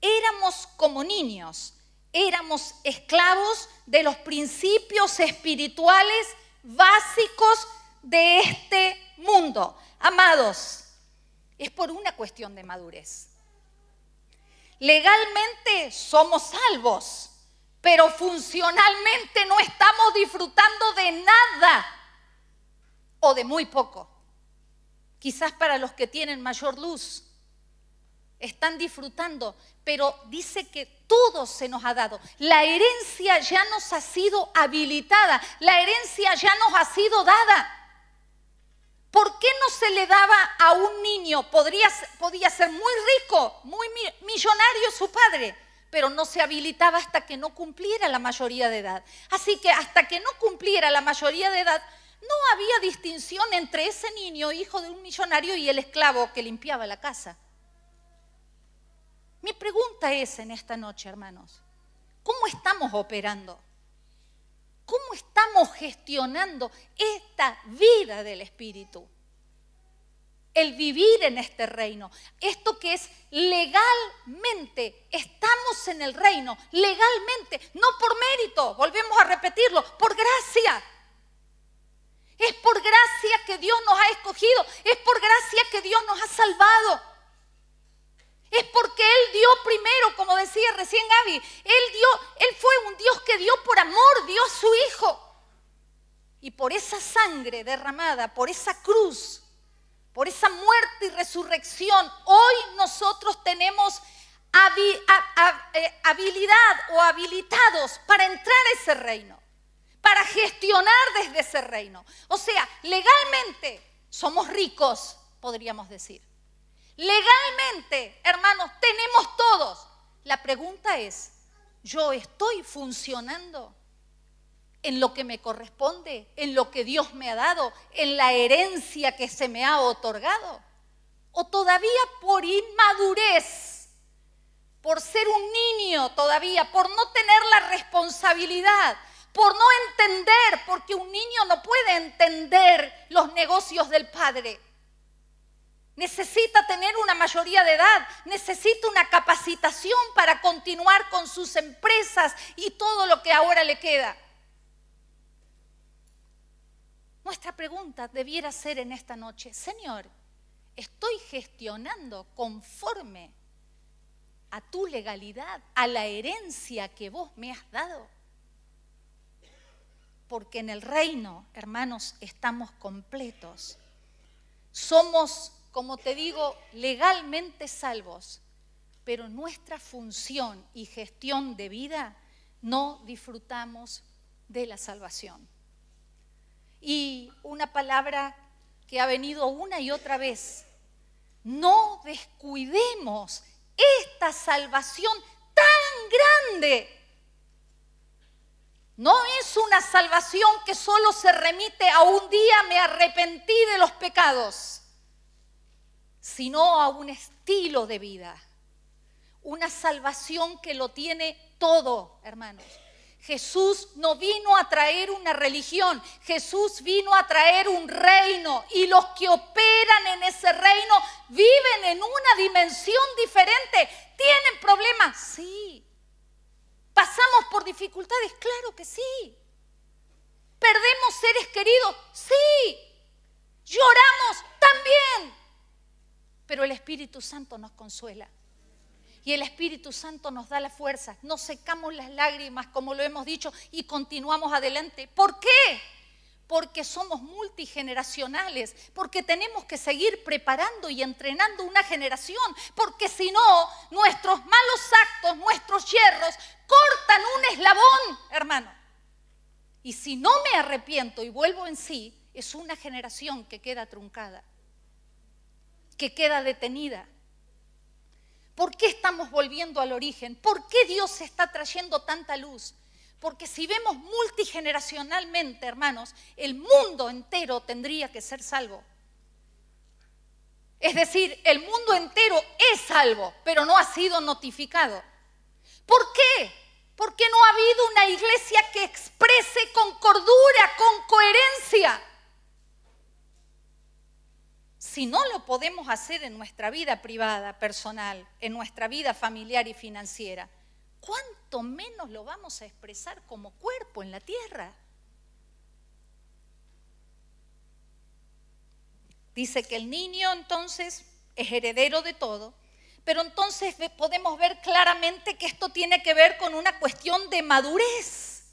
Éramos como niños, éramos esclavos de los principios espirituales básicos de este mundo. Amados, es por una cuestión de madurez. Legalmente somos salvos, pero funcionalmente no estamos disfrutando de nada o de muy poco. Quizás para los que tienen mayor luz, están disfrutando, pero dice que todo se nos ha dado. La herencia ya nos ha sido habilitada, la herencia ya nos ha sido dada. ¿Por qué no se le daba a un niño? Podría, podía ser muy rico, muy millonario su padre, pero no se habilitaba hasta que no cumpliera la mayoría de edad. Así que hasta que no cumpliera la mayoría de edad, no había distinción entre ese niño, hijo de un millonario, y el esclavo que limpiaba la casa. Mi pregunta es en esta noche, hermanos, ¿cómo estamos operando? ¿Cómo estamos gestionando esta vida del Espíritu? el vivir en este reino. Esto que es legalmente, estamos en el reino, legalmente, no por mérito, volvemos a repetirlo, por gracia. Es por gracia que Dios nos ha escogido, es por gracia que Dios nos ha salvado. Es porque Él dio primero, como decía recién Gaby, Él dio, Él fue un Dios que dio por amor, dio a su Hijo. Y por esa sangre derramada, por esa cruz, por esa muerte y resurrección, hoy nosotros tenemos eh, habilidad o habilitados para entrar a ese reino, para gestionar desde ese reino. O sea, legalmente somos ricos, podríamos decir. Legalmente, hermanos, tenemos todos. La pregunta es, ¿yo estoy funcionando en lo que me corresponde, en lo que Dios me ha dado, en la herencia que se me ha otorgado. O todavía por inmadurez, por ser un niño todavía, por no tener la responsabilidad, por no entender, porque un niño no puede entender los negocios del padre. Necesita tener una mayoría de edad, necesita una capacitación para continuar con sus empresas y todo lo que ahora le queda. Nuestra pregunta debiera ser en esta noche, Señor, ¿estoy gestionando conforme a tu legalidad, a la herencia que vos me has dado? Porque en el reino, hermanos, estamos completos. Somos, como te digo, legalmente salvos, pero nuestra función y gestión de vida no disfrutamos de la salvación y una palabra que ha venido una y otra vez. No descuidemos esta salvación tan grande. No es una salvación que solo se remite a un día me arrepentí de los pecados, sino a un estilo de vida. Una salvación que lo tiene todo, hermanos Jesús no vino a traer una religión, Jesús vino a traer un reino y los que operan en ese reino viven en una dimensión diferente. ¿Tienen problemas? Sí. ¿Pasamos por dificultades? Claro que sí. ¿Perdemos seres queridos? Sí. ¿Lloramos? También. Pero el Espíritu Santo nos consuela y el Espíritu Santo nos da la fuerza. Nos secamos las lágrimas, como lo hemos dicho, y continuamos adelante. ¿Por qué? Porque somos multigeneracionales, porque tenemos que seguir preparando y entrenando una generación, porque si no, nuestros malos actos, nuestros hierros, cortan un eslabón, hermano. Y si no me arrepiento y vuelvo en sí, es una generación que queda truncada, que queda detenida, ¿Por qué estamos volviendo al origen? ¿Por qué Dios está trayendo tanta luz? Porque si vemos multigeneracionalmente, hermanos, el mundo entero tendría que ser salvo. Es decir, el mundo entero es salvo, pero no ha sido notificado. ¿Por qué? Porque no ha habido una iglesia que exprese con cordura, con coherencia si no lo podemos hacer en nuestra vida privada, personal, en nuestra vida familiar y financiera, ¿cuánto menos lo vamos a expresar como cuerpo en la tierra? Dice que el niño entonces es heredero de todo, pero entonces podemos ver claramente que esto tiene que ver con una cuestión de madurez,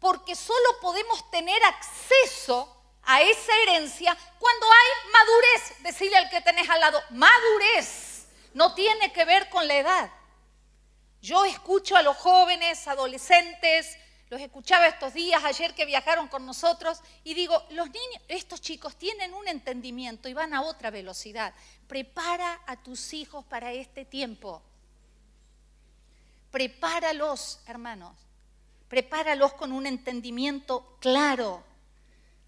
porque solo podemos tener acceso a esa herencia, cuando hay madurez, decirle al que tenés al lado, madurez no tiene que ver con la edad. Yo escucho a los jóvenes, adolescentes, los escuchaba estos días, ayer que viajaron con nosotros, y digo, los niños, estos chicos tienen un entendimiento y van a otra velocidad. Prepara a tus hijos para este tiempo. Prepáralos, hermanos. Prepáralos con un entendimiento claro.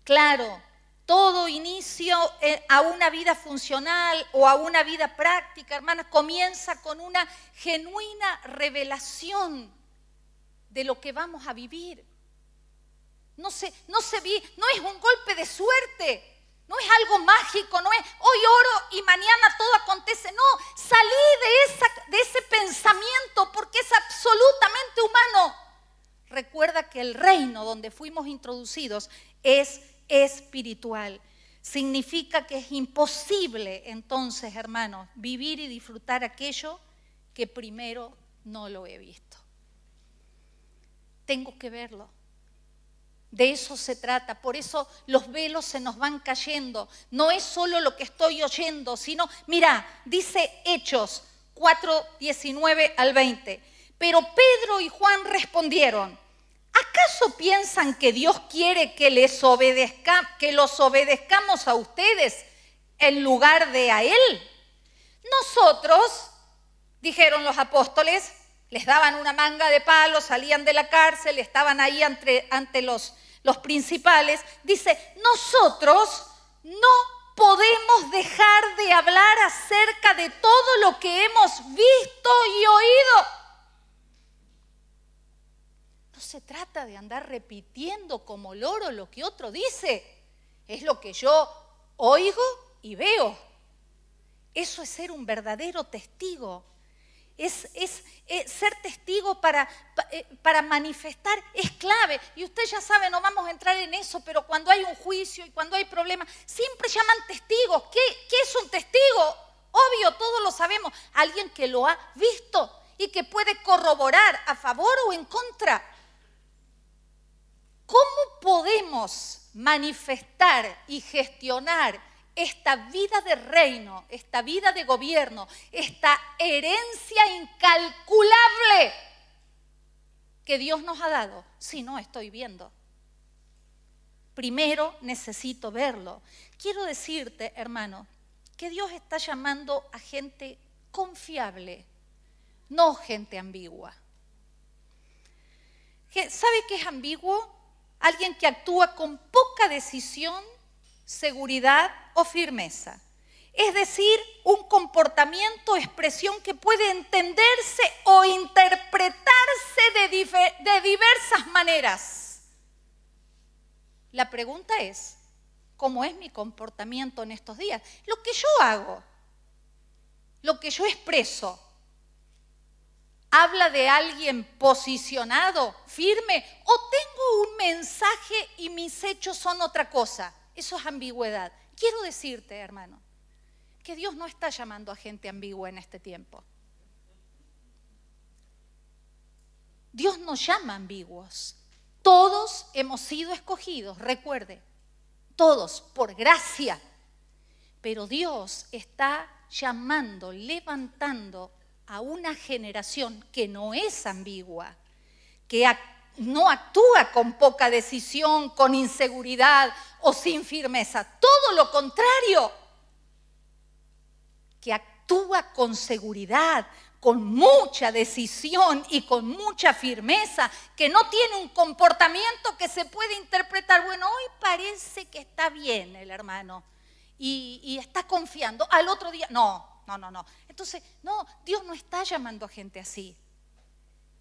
Claro, todo inicio eh, a una vida funcional o a una vida práctica, hermanas, comienza con una genuina revelación de lo que vamos a vivir. No vi, no es un golpe de suerte, no es algo mágico, no es hoy oro y mañana todo acontece. No, salí de, de ese pensamiento porque es absolutamente humano. Recuerda que el reino donde fuimos introducidos es espiritual. Significa que es imposible entonces, hermanos, vivir y disfrutar aquello que primero no lo he visto. Tengo que verlo. De eso se trata, por eso los velos se nos van cayendo. No es solo lo que estoy oyendo, sino, mira, dice Hechos 4, 19 al 20. Pero Pedro y Juan respondieron, ¿Acaso piensan que Dios quiere que, les obedezca, que los obedezcamos a ustedes en lugar de a Él? Nosotros, dijeron los apóstoles, les daban una manga de palo, salían de la cárcel, estaban ahí ante, ante los, los principales. Dice, nosotros no podemos dejar de hablar acerca de todo lo que hemos visto y oído. No se trata de andar repitiendo como loro lo que otro dice. Es lo que yo oigo y veo. Eso es ser un verdadero testigo. Es, eh, ser testigo eh, para, manifestar, es clave. Y usted ya sabe, no vamos a entrar en eso, pero cuando hay un juicio y cuando hay problemas, siempre llaman testigos. qué es un testigo? Obvio, todos lo sabemos. Alguien que lo ha visto y que puede corroborar a favor o en contra. ¿Cómo podemos manifestar y gestionar esta vida de reino, esta vida de gobierno, esta herencia incalculable que Dios nos ha dado si no estoy viendo? Primero necesito verlo. Quiero decirte, hermano, que Dios está llamando a gente confiable, no gente ambigua. ¿Sabe qué es ambiguo? alguien que actúa con poca decisión, seguridad o firmeza. Es decir, un comportamiento, o expresión que puede entenderse o interpretarse de, de diversas maneras. La pregunta es, ¿cómo es mi comportamiento en estos días? Lo que yo hago, lo que yo expreso, habla de alguien posicionado, firme, o tengo un mensaje y mis hechos son otra cosa. Eso es ambigüedad. Quiero decirte, hermano, que Dios no está llamando a gente ambigua en este tiempo. Dios nos llama ambiguos. Todos hemos sido escogidos, recuerde, todos por gracia. Pero Dios está llamando, levantando a una generación que no es ambigua, que no actúa con poca decisión, con inseguridad o sin firmeza. Todo lo contrario, que actúa con seguridad, con mucha decisión y con mucha firmeza, que no tiene un comportamiento que se puede interpretar, bueno, hoy parece que está bien el hermano y, y está confiando, al otro día, no, no, no, no. Entonces, no, Dios no está llamando a gente así.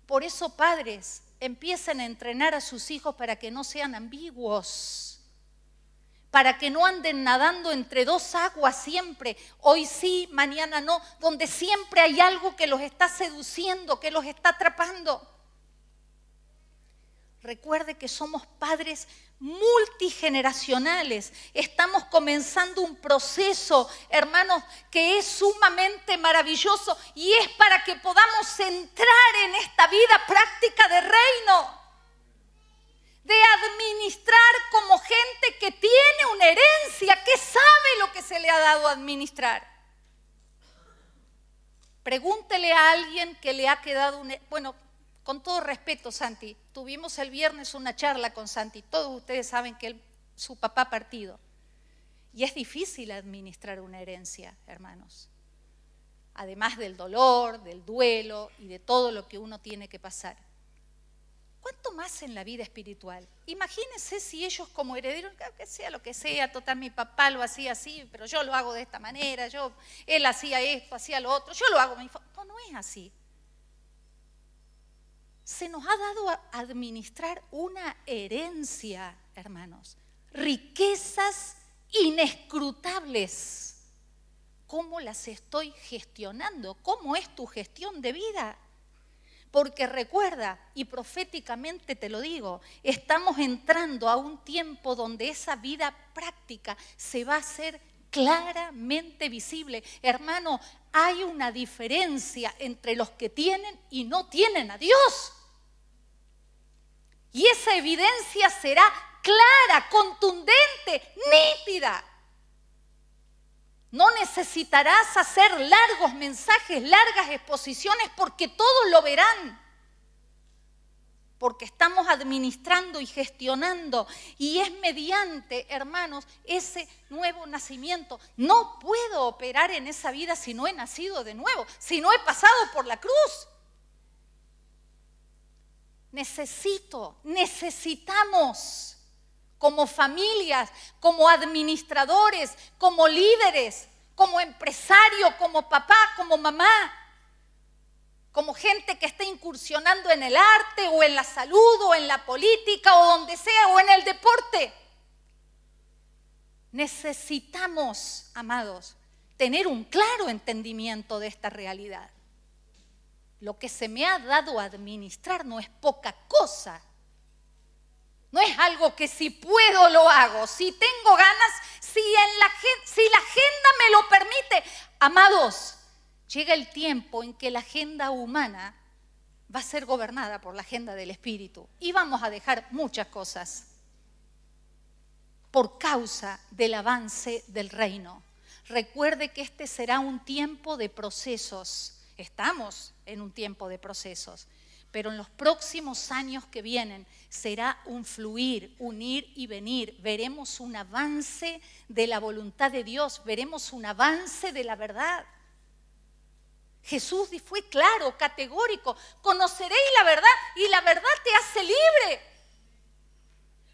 Por eso, padres, empiecen a entrenar a sus hijos para que no sean ambiguos, para que no anden nadando entre dos aguas siempre, hoy sí, mañana no, donde siempre hay algo que los está seduciendo, que los está atrapando. Recuerde que somos padres multigeneracionales. Estamos comenzando un proceso, hermanos, que es sumamente maravilloso y es para que podamos entrar en esta vida práctica de reino, de administrar como gente que tiene una herencia, que sabe lo que se le ha dado a administrar. Pregúntele a alguien que le ha quedado un... Bueno, con todo respeto, Santi, tuvimos el viernes una charla con Santi. Todos ustedes saben que su papá ha partido. Y es difícil administrar una herencia, hermanos. Además del dolor, del duelo y de todo lo que uno tiene que pasar. ¿Cuánto más en la vida espiritual? Imagínense si ellos como herederos, que sea lo que sea, total mi papá lo hacía así, pero yo lo hago de esta manera, yo él hacía esto, hacía lo otro, yo lo hago. No, no es así se nos ha dado a administrar una herencia, hermanos, riquezas inescrutables. ¿Cómo las estoy gestionando? ¿Cómo es tu gestión de vida? Porque recuerda, y proféticamente te lo digo, estamos entrando a un tiempo donde esa vida práctica se va a hacer claramente visible. Hermano, hay una diferencia entre los que tienen y no tienen a Dios. Y esa evidencia será clara, contundente, nítida. No necesitarás hacer largos mensajes, largas exposiciones, porque todos lo verán porque estamos administrando y gestionando y es mediante, hermanos, ese nuevo nacimiento. No puedo operar en esa vida si no he nacido de nuevo, si no he pasado por la cruz. Necesito, necesitamos como familias, como administradores, como líderes, como empresario, como papá, como mamá, como gente que está incursionando en el arte o en la salud o en la política o donde sea o en el deporte. Necesitamos, amados, tener un claro entendimiento de esta realidad. Lo que se me ha dado a administrar no es poca cosa. No es algo que si puedo lo hago, si tengo ganas, si, si la agenda me lo permite. Amados, Llega el tiempo en que la agenda humana va a ser gobernada por la agenda del Espíritu y vamos a dejar muchas cosas por causa del avance del reino. Recuerde que este será un tiempo de procesos. Estamos en un tiempo de procesos, pero en los próximos años que vienen será un fluir, unir y venir. Veremos un avance de la voluntad de Dios, veremos un avance de la verdad. Jesús fue claro, categórico, conoceréis la verdad y la verdad te hace libre.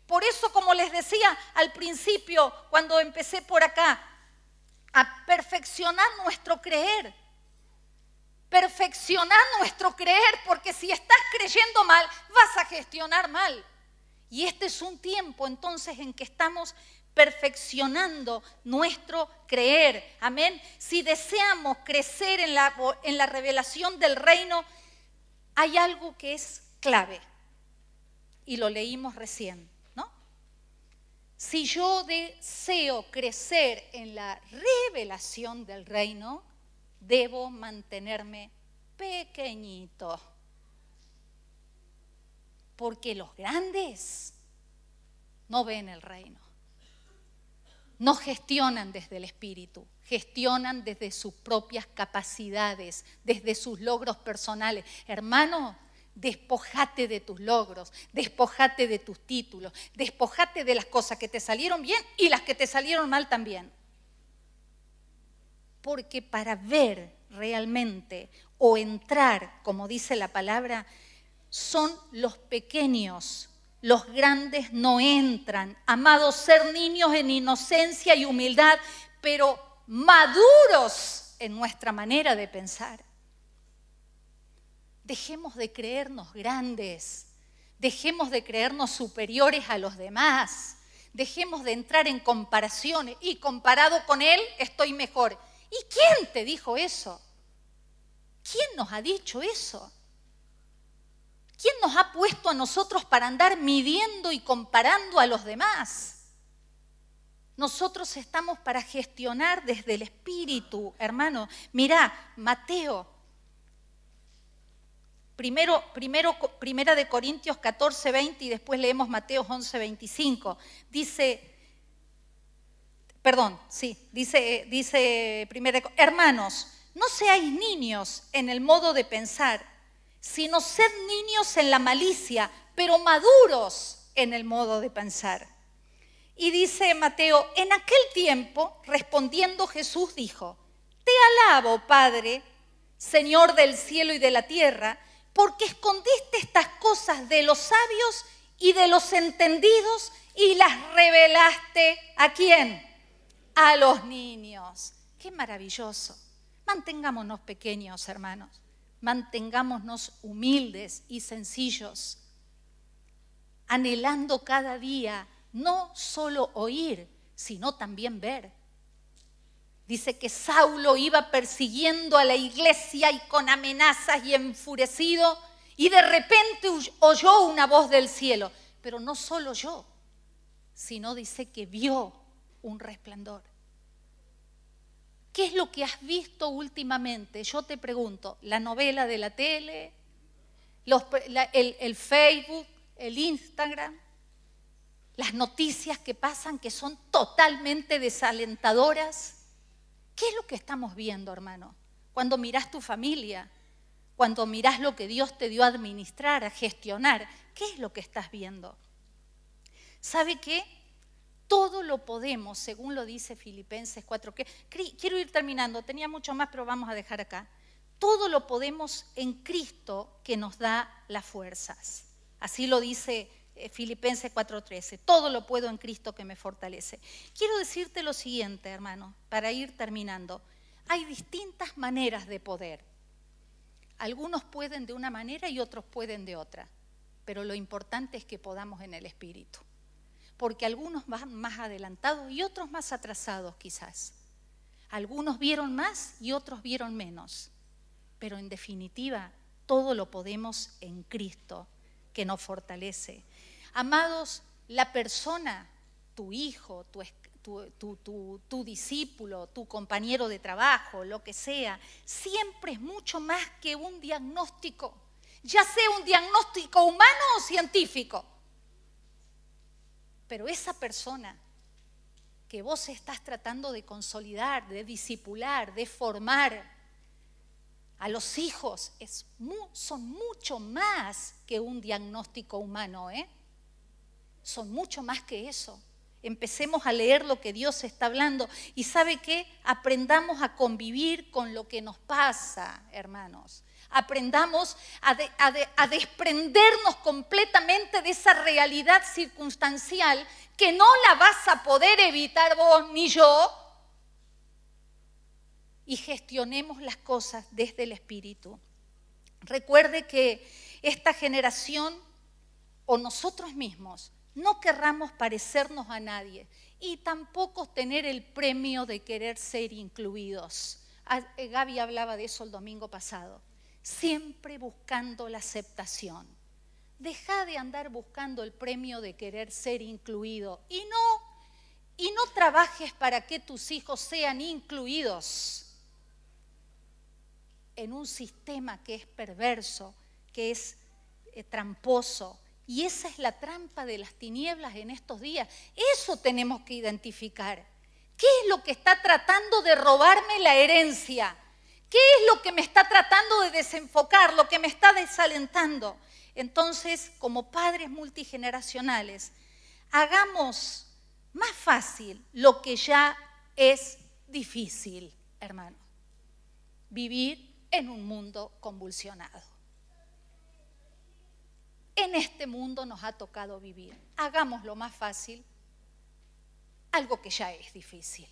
Por eso, como les decía al principio, cuando empecé por acá, a perfeccionar nuestro creer. Perfeccionar nuestro creer, porque si estás creyendo mal, vas a gestionar mal. Y este es un tiempo entonces en que estamos perfeccionando nuestro creer. Amén. Si deseamos crecer en la, en la revelación del reino, hay algo que es clave. Y lo leímos recién, ¿no? Si yo deseo crecer en la revelación del reino, debo mantenerme pequeñito. Porque los grandes no ven el reino no gestionan desde el espíritu, gestionan desde sus propias capacidades, desde sus logros personales. Hermano, despojate de tus logros, despojate de tus títulos, despojate de las cosas que te salieron bien y las que te salieron mal también. Porque para ver realmente o entrar, como dice la palabra, son los pequeños los grandes no entran. Amados, ser niños en inocencia y humildad, pero maduros en nuestra manera de pensar. Dejemos de creernos grandes, dejemos de creernos superiores a los demás, dejemos de entrar en comparaciones y comparado con él estoy mejor. ¿Y quién te dijo eso? ¿Quién nos ha dicho eso? ¿Quién nos ha puesto a nosotros para andar midiendo y comparando a los demás? Nosotros estamos para gestionar desde el Espíritu, hermano. Mirá, Mateo, primero, primera de Corintios 14, 20 y después leemos Mateo 11, 25. Dice, perdón, sí, dice, dice primero hermanos, no seáis niños en el modo de pensar sino sed niños en la malicia, pero maduros en el modo de pensar. Y dice Mateo, en aquel tiempo, respondiendo Jesús, dijo, Te alabo, Padre, Señor del cielo y de la tierra, porque escondiste estas cosas de los sabios y de los entendidos y las revelaste a quién? A los niños. Qué maravilloso. Mantengámonos pequeños, hermanos mantengámonos humildes y sencillos, anhelando cada día no solo oír, sino también ver. Dice que Saulo iba persiguiendo a la iglesia y con amenazas y enfurecido, y de repente oyó una voz del cielo, pero no solo yo, sino dice que vio un resplandor. ¿Qué es lo que has visto últimamente? Yo te pregunto, la novela de la tele, el, el Facebook, el Instagram, las noticias que pasan que son totalmente desalentadoras. ¿Qué es lo que estamos viendo, hermano? Cuando mirás tu familia, cuando mirás lo que Dios te dio a administrar, a gestionar, ¿qué es lo que estás viendo? ¿Sabe qué? todo lo podemos, según lo dice Filipenses 4. quiero ir terminando, tenía mucho más, pero vamos a dejar acá. Todo lo podemos en Cristo que nos da las fuerzas. Así lo dice eh, Filipenses 4:13. Todo lo puedo en Cristo que me fortalece. Quiero decirte lo siguiente, hermano, para ir terminando. Hay distintas maneras de poder. Algunos pueden de una manera y otros pueden de otra. Pero lo importante es que podamos en el Espíritu porque algunos van más adelantados y otros más atrasados quizás. Algunos vieron más y otros vieron menos. Pero en definitiva, todo lo podemos en Cristo, que nos fortalece. Amados, la persona, tu hijo, tu, discípulo, tu compañero de trabajo, lo que sea, siempre es mucho más que un diagnóstico, ya sea un diagnóstico humano o científico. Pero esa persona que vos estás tratando de consolidar, de disipular, de formar a los hijos, es, son mucho más que un diagnóstico humano, ¿eh? Son mucho más que eso. Empecemos a leer lo que Dios está hablando y sabe qué, aprendamos a convivir con lo que nos pasa, hermanos aprendamos a, desprendernos completamente de esa realidad circunstancial que no la vas a poder evitar vos ni yo, y gestionemos las cosas desde el Espíritu. Recuerde que esta generación o nosotros mismos no querramos parecernos a nadie y tampoco tener el premio de querer ser incluidos. Ah, eh, Gaby hablaba de eso el domingo pasado siempre buscando la aceptación. Deja de andar buscando el premio de querer ser incluido y no y no trabajes para que tus hijos sean incluidos en un sistema que es perverso, que es eh, tramposo. Y esa es la trampa de las tinieblas en estos días. Eso tenemos que identificar. ¿Qué es lo que está tratando de robarme la herencia? ¿Qué es lo que me está tratando de desenfocar, lo que me está desalentando? Entonces, como padres multigeneracionales, hagamos más fácil lo que ya es difícil, hermano. Vivir en un mundo convulsionado. En este mundo nos ha tocado vivir. Hagamos lo más fácil algo que ya es difícil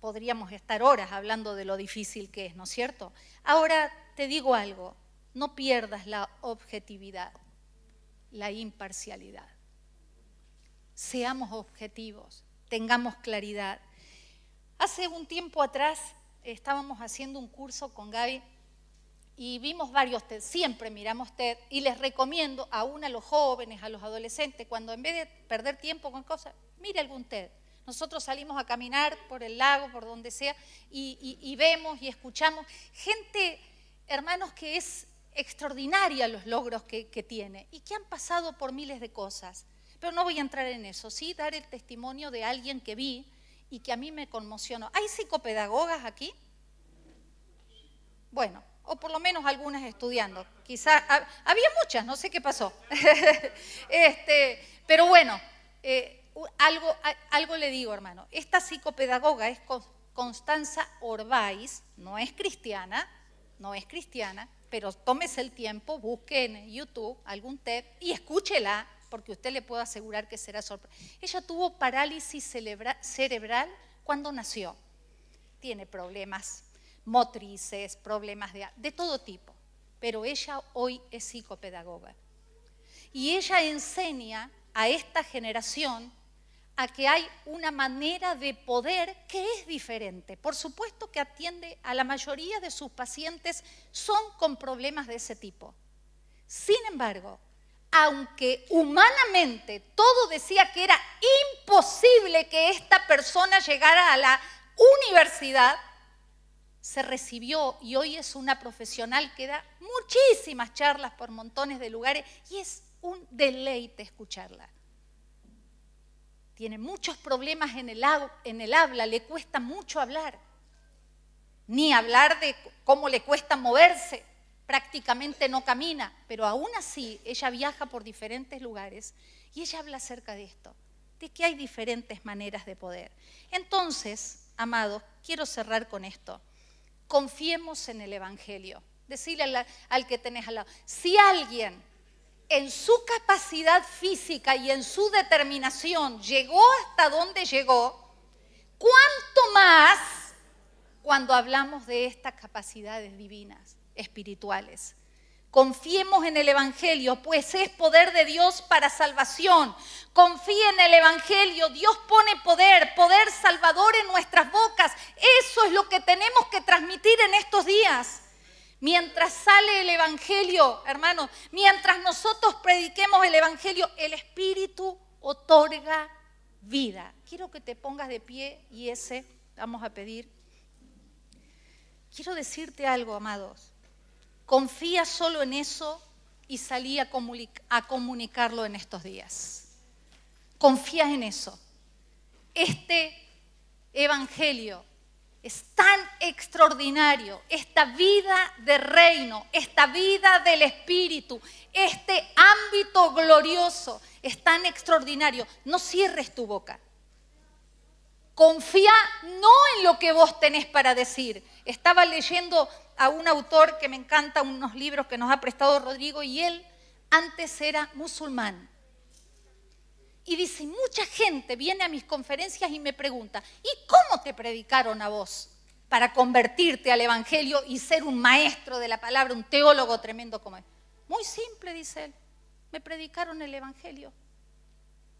podríamos estar horas hablando de lo difícil que es, ¿no es cierto? Ahora te digo algo, no pierdas la objetividad, la imparcialidad. Seamos objetivos, tengamos claridad. Hace un tiempo atrás estábamos haciendo un curso con Gaby y vimos varios TED, siempre miramos TED, y les recomiendo aún a los jóvenes, a los adolescentes, cuando en vez de perder tiempo con cosas, mire algún TED. Nosotros salimos a caminar por el lago, por donde sea, y, vemos y escuchamos gente, hermanos, que es extraordinaria los logros que, tiene y que han pasado por miles de cosas. Pero no voy a entrar en eso, sí dar el testimonio de alguien que vi y que a mí me conmocionó. ¿Hay psicopedagogas aquí? Bueno, o por lo menos algunas estudiando. Quizás había muchas, no sé qué pasó. este, pero bueno, eh, algo, algo le digo, hermano. Esta psicopedagoga es Constanza Orbais, no es cristiana, no es cristiana, pero tómese el tiempo, busque en YouTube algún TED y escúchela, porque usted le puedo asegurar que será sorprendente. Ella tuvo parálisis cerebral cuando nació. Tiene problemas motrices, problemas de, de todo tipo, pero ella hoy es psicopedagoga. Y ella enseña a esta generación a que hay una manera de poder que es diferente. Por supuesto que atiende a la mayoría de sus pacientes son con problemas de ese tipo. Sin embargo, aunque humanamente todo decía que era imposible que esta persona llegara a la universidad, se recibió y hoy es una profesional que da muchísimas charlas por montones de lugares y es un deleite escucharla tiene muchos problemas en el, habla, le cuesta mucho hablar. Ni hablar de cómo le cuesta moverse, prácticamente no camina, pero aún así ella viaja por diferentes lugares y ella habla acerca de esto, de que hay diferentes maneras de poder. Entonces, amados, quiero cerrar con esto. Confiemos en el Evangelio. Decirle al que tenés al lado, si alguien en su capacidad física y en su determinación llegó hasta donde llegó, cuánto más cuando hablamos de estas capacidades divinas, espirituales. Confiemos en el Evangelio, pues es poder de Dios para salvación. Confíe en el Evangelio, Dios pone poder, poder salvador en nuestras bocas. Eso es lo que tenemos que transmitir en estos días. Mientras sale el Evangelio, hermanos, mientras nosotros prediquemos el Evangelio, el Espíritu otorga vida. Quiero que te pongas de pie y ese vamos a pedir. Quiero decirte algo, amados. Confía solo en eso y salí a, comunicarlo en estos días. Confía en eso. Este Evangelio es tan extraordinario esta vida de reino, esta vida del Espíritu, este ámbito glorioso. Es tan extraordinario. No cierres tu boca. Confía no en lo que vos tenés para decir. Estaba leyendo a un autor que me encanta unos libros que nos ha prestado Rodrigo y él antes era musulmán y dice, mucha gente viene a mis conferencias y me pregunta, ¿y cómo te predicaron a vos para convertirte al Evangelio y ser un maestro de la palabra, un teólogo tremendo como él? Muy simple, dice él. Me predicaron el Evangelio.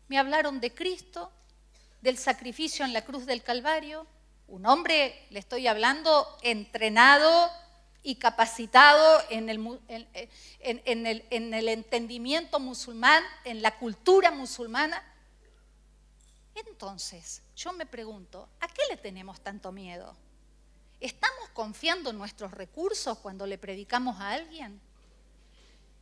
Me hablaron de Cristo, del sacrificio en la cruz del Calvario. Un hombre, le estoy hablando, entrenado y capacitado eh, en el, entendimiento musulmán, en la cultura musulmana. Entonces, yo me pregunto, ¿a qué le tenemos tanto miedo? ¿Estamos confiando en nuestros recursos cuando le predicamos a alguien?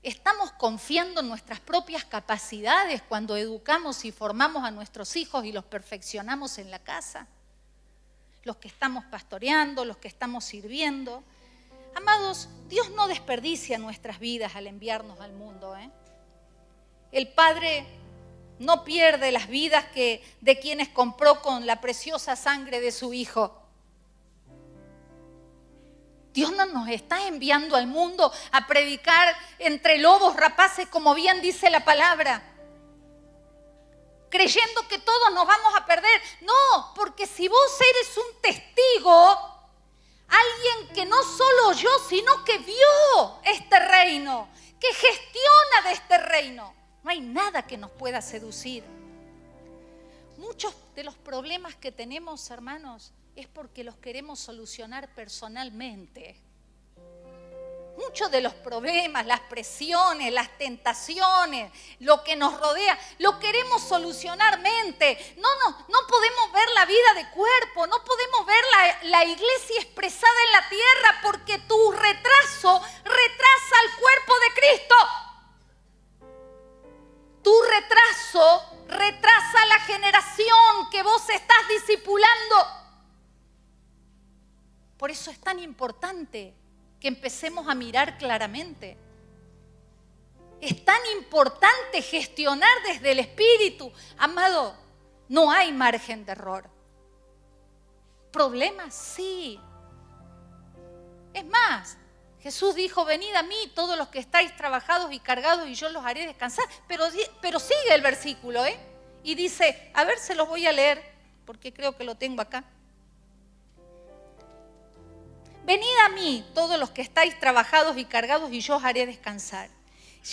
¿Estamos confiando en nuestras propias capacidades cuando educamos y formamos a nuestros hijos y los perfeccionamos en la casa? Los que estamos pastoreando, los que estamos sirviendo Amados, Dios no desperdicia nuestras vidas al enviarnos al mundo. ¿eh? El Padre no pierde las vidas que, de quienes compró con la preciosa sangre de su Hijo. Dios no nos está enviando al mundo a predicar entre lobos rapaces, como bien dice la palabra, creyendo que todos nos vamos a perder. No, porque si vos eres un testigo Alguien que no solo oyó, sino que vio este reino, que gestiona de este reino. No hay nada que nos pueda seducir. Muchos de los problemas que tenemos, hermanos, es porque los queremos solucionar personalmente muchos de los problemas, las presiones, las tentaciones, lo que nos rodea, lo queremos solucionar mente. No, no, no podemos ver la vida de cuerpo, no podemos ver la, iglesia expresada en la tierra porque tu retraso retrasa al cuerpo de Cristo. Tu retraso retrasa la generación que vos estás discipulando. Por eso es tan importante que empecemos a mirar claramente. Es tan importante gestionar desde el espíritu. Amado, no hay margen de error. Problemas, sí. Es más, Jesús dijo, venid a mí todos los que estáis trabajados y cargados y yo los haré descansar. Pero, sigue el versículo, ¿eh? Y dice, a ver, se los voy a leer, porque creo que lo tengo acá venid a mí todos los que estáis trabajados y cargados y yo os haré descansar.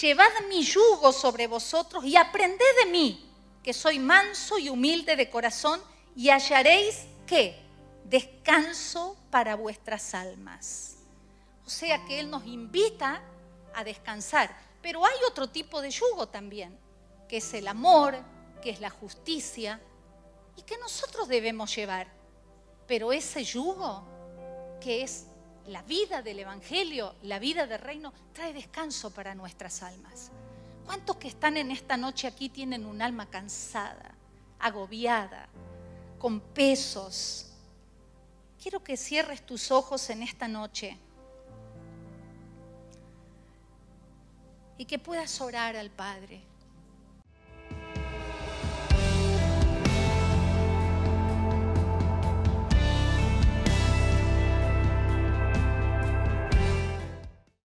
Llevad mi yugo sobre vosotros y aprended de mí, que soy manso y humilde de corazón, y hallaréis qué? Descanso para vuestras almas. O sea que Él nos invita a descansar. Pero hay otro tipo de yugo también, que es el amor, que es la justicia, y que nosotros debemos llevar. Pero ese yugo que es la vida del Evangelio, la vida del reino, trae descanso para nuestras almas. ¿Cuántos que están en esta noche aquí tienen un alma cansada, agobiada, con pesos? Quiero que cierres tus ojos en esta noche y que puedas orar al Padre.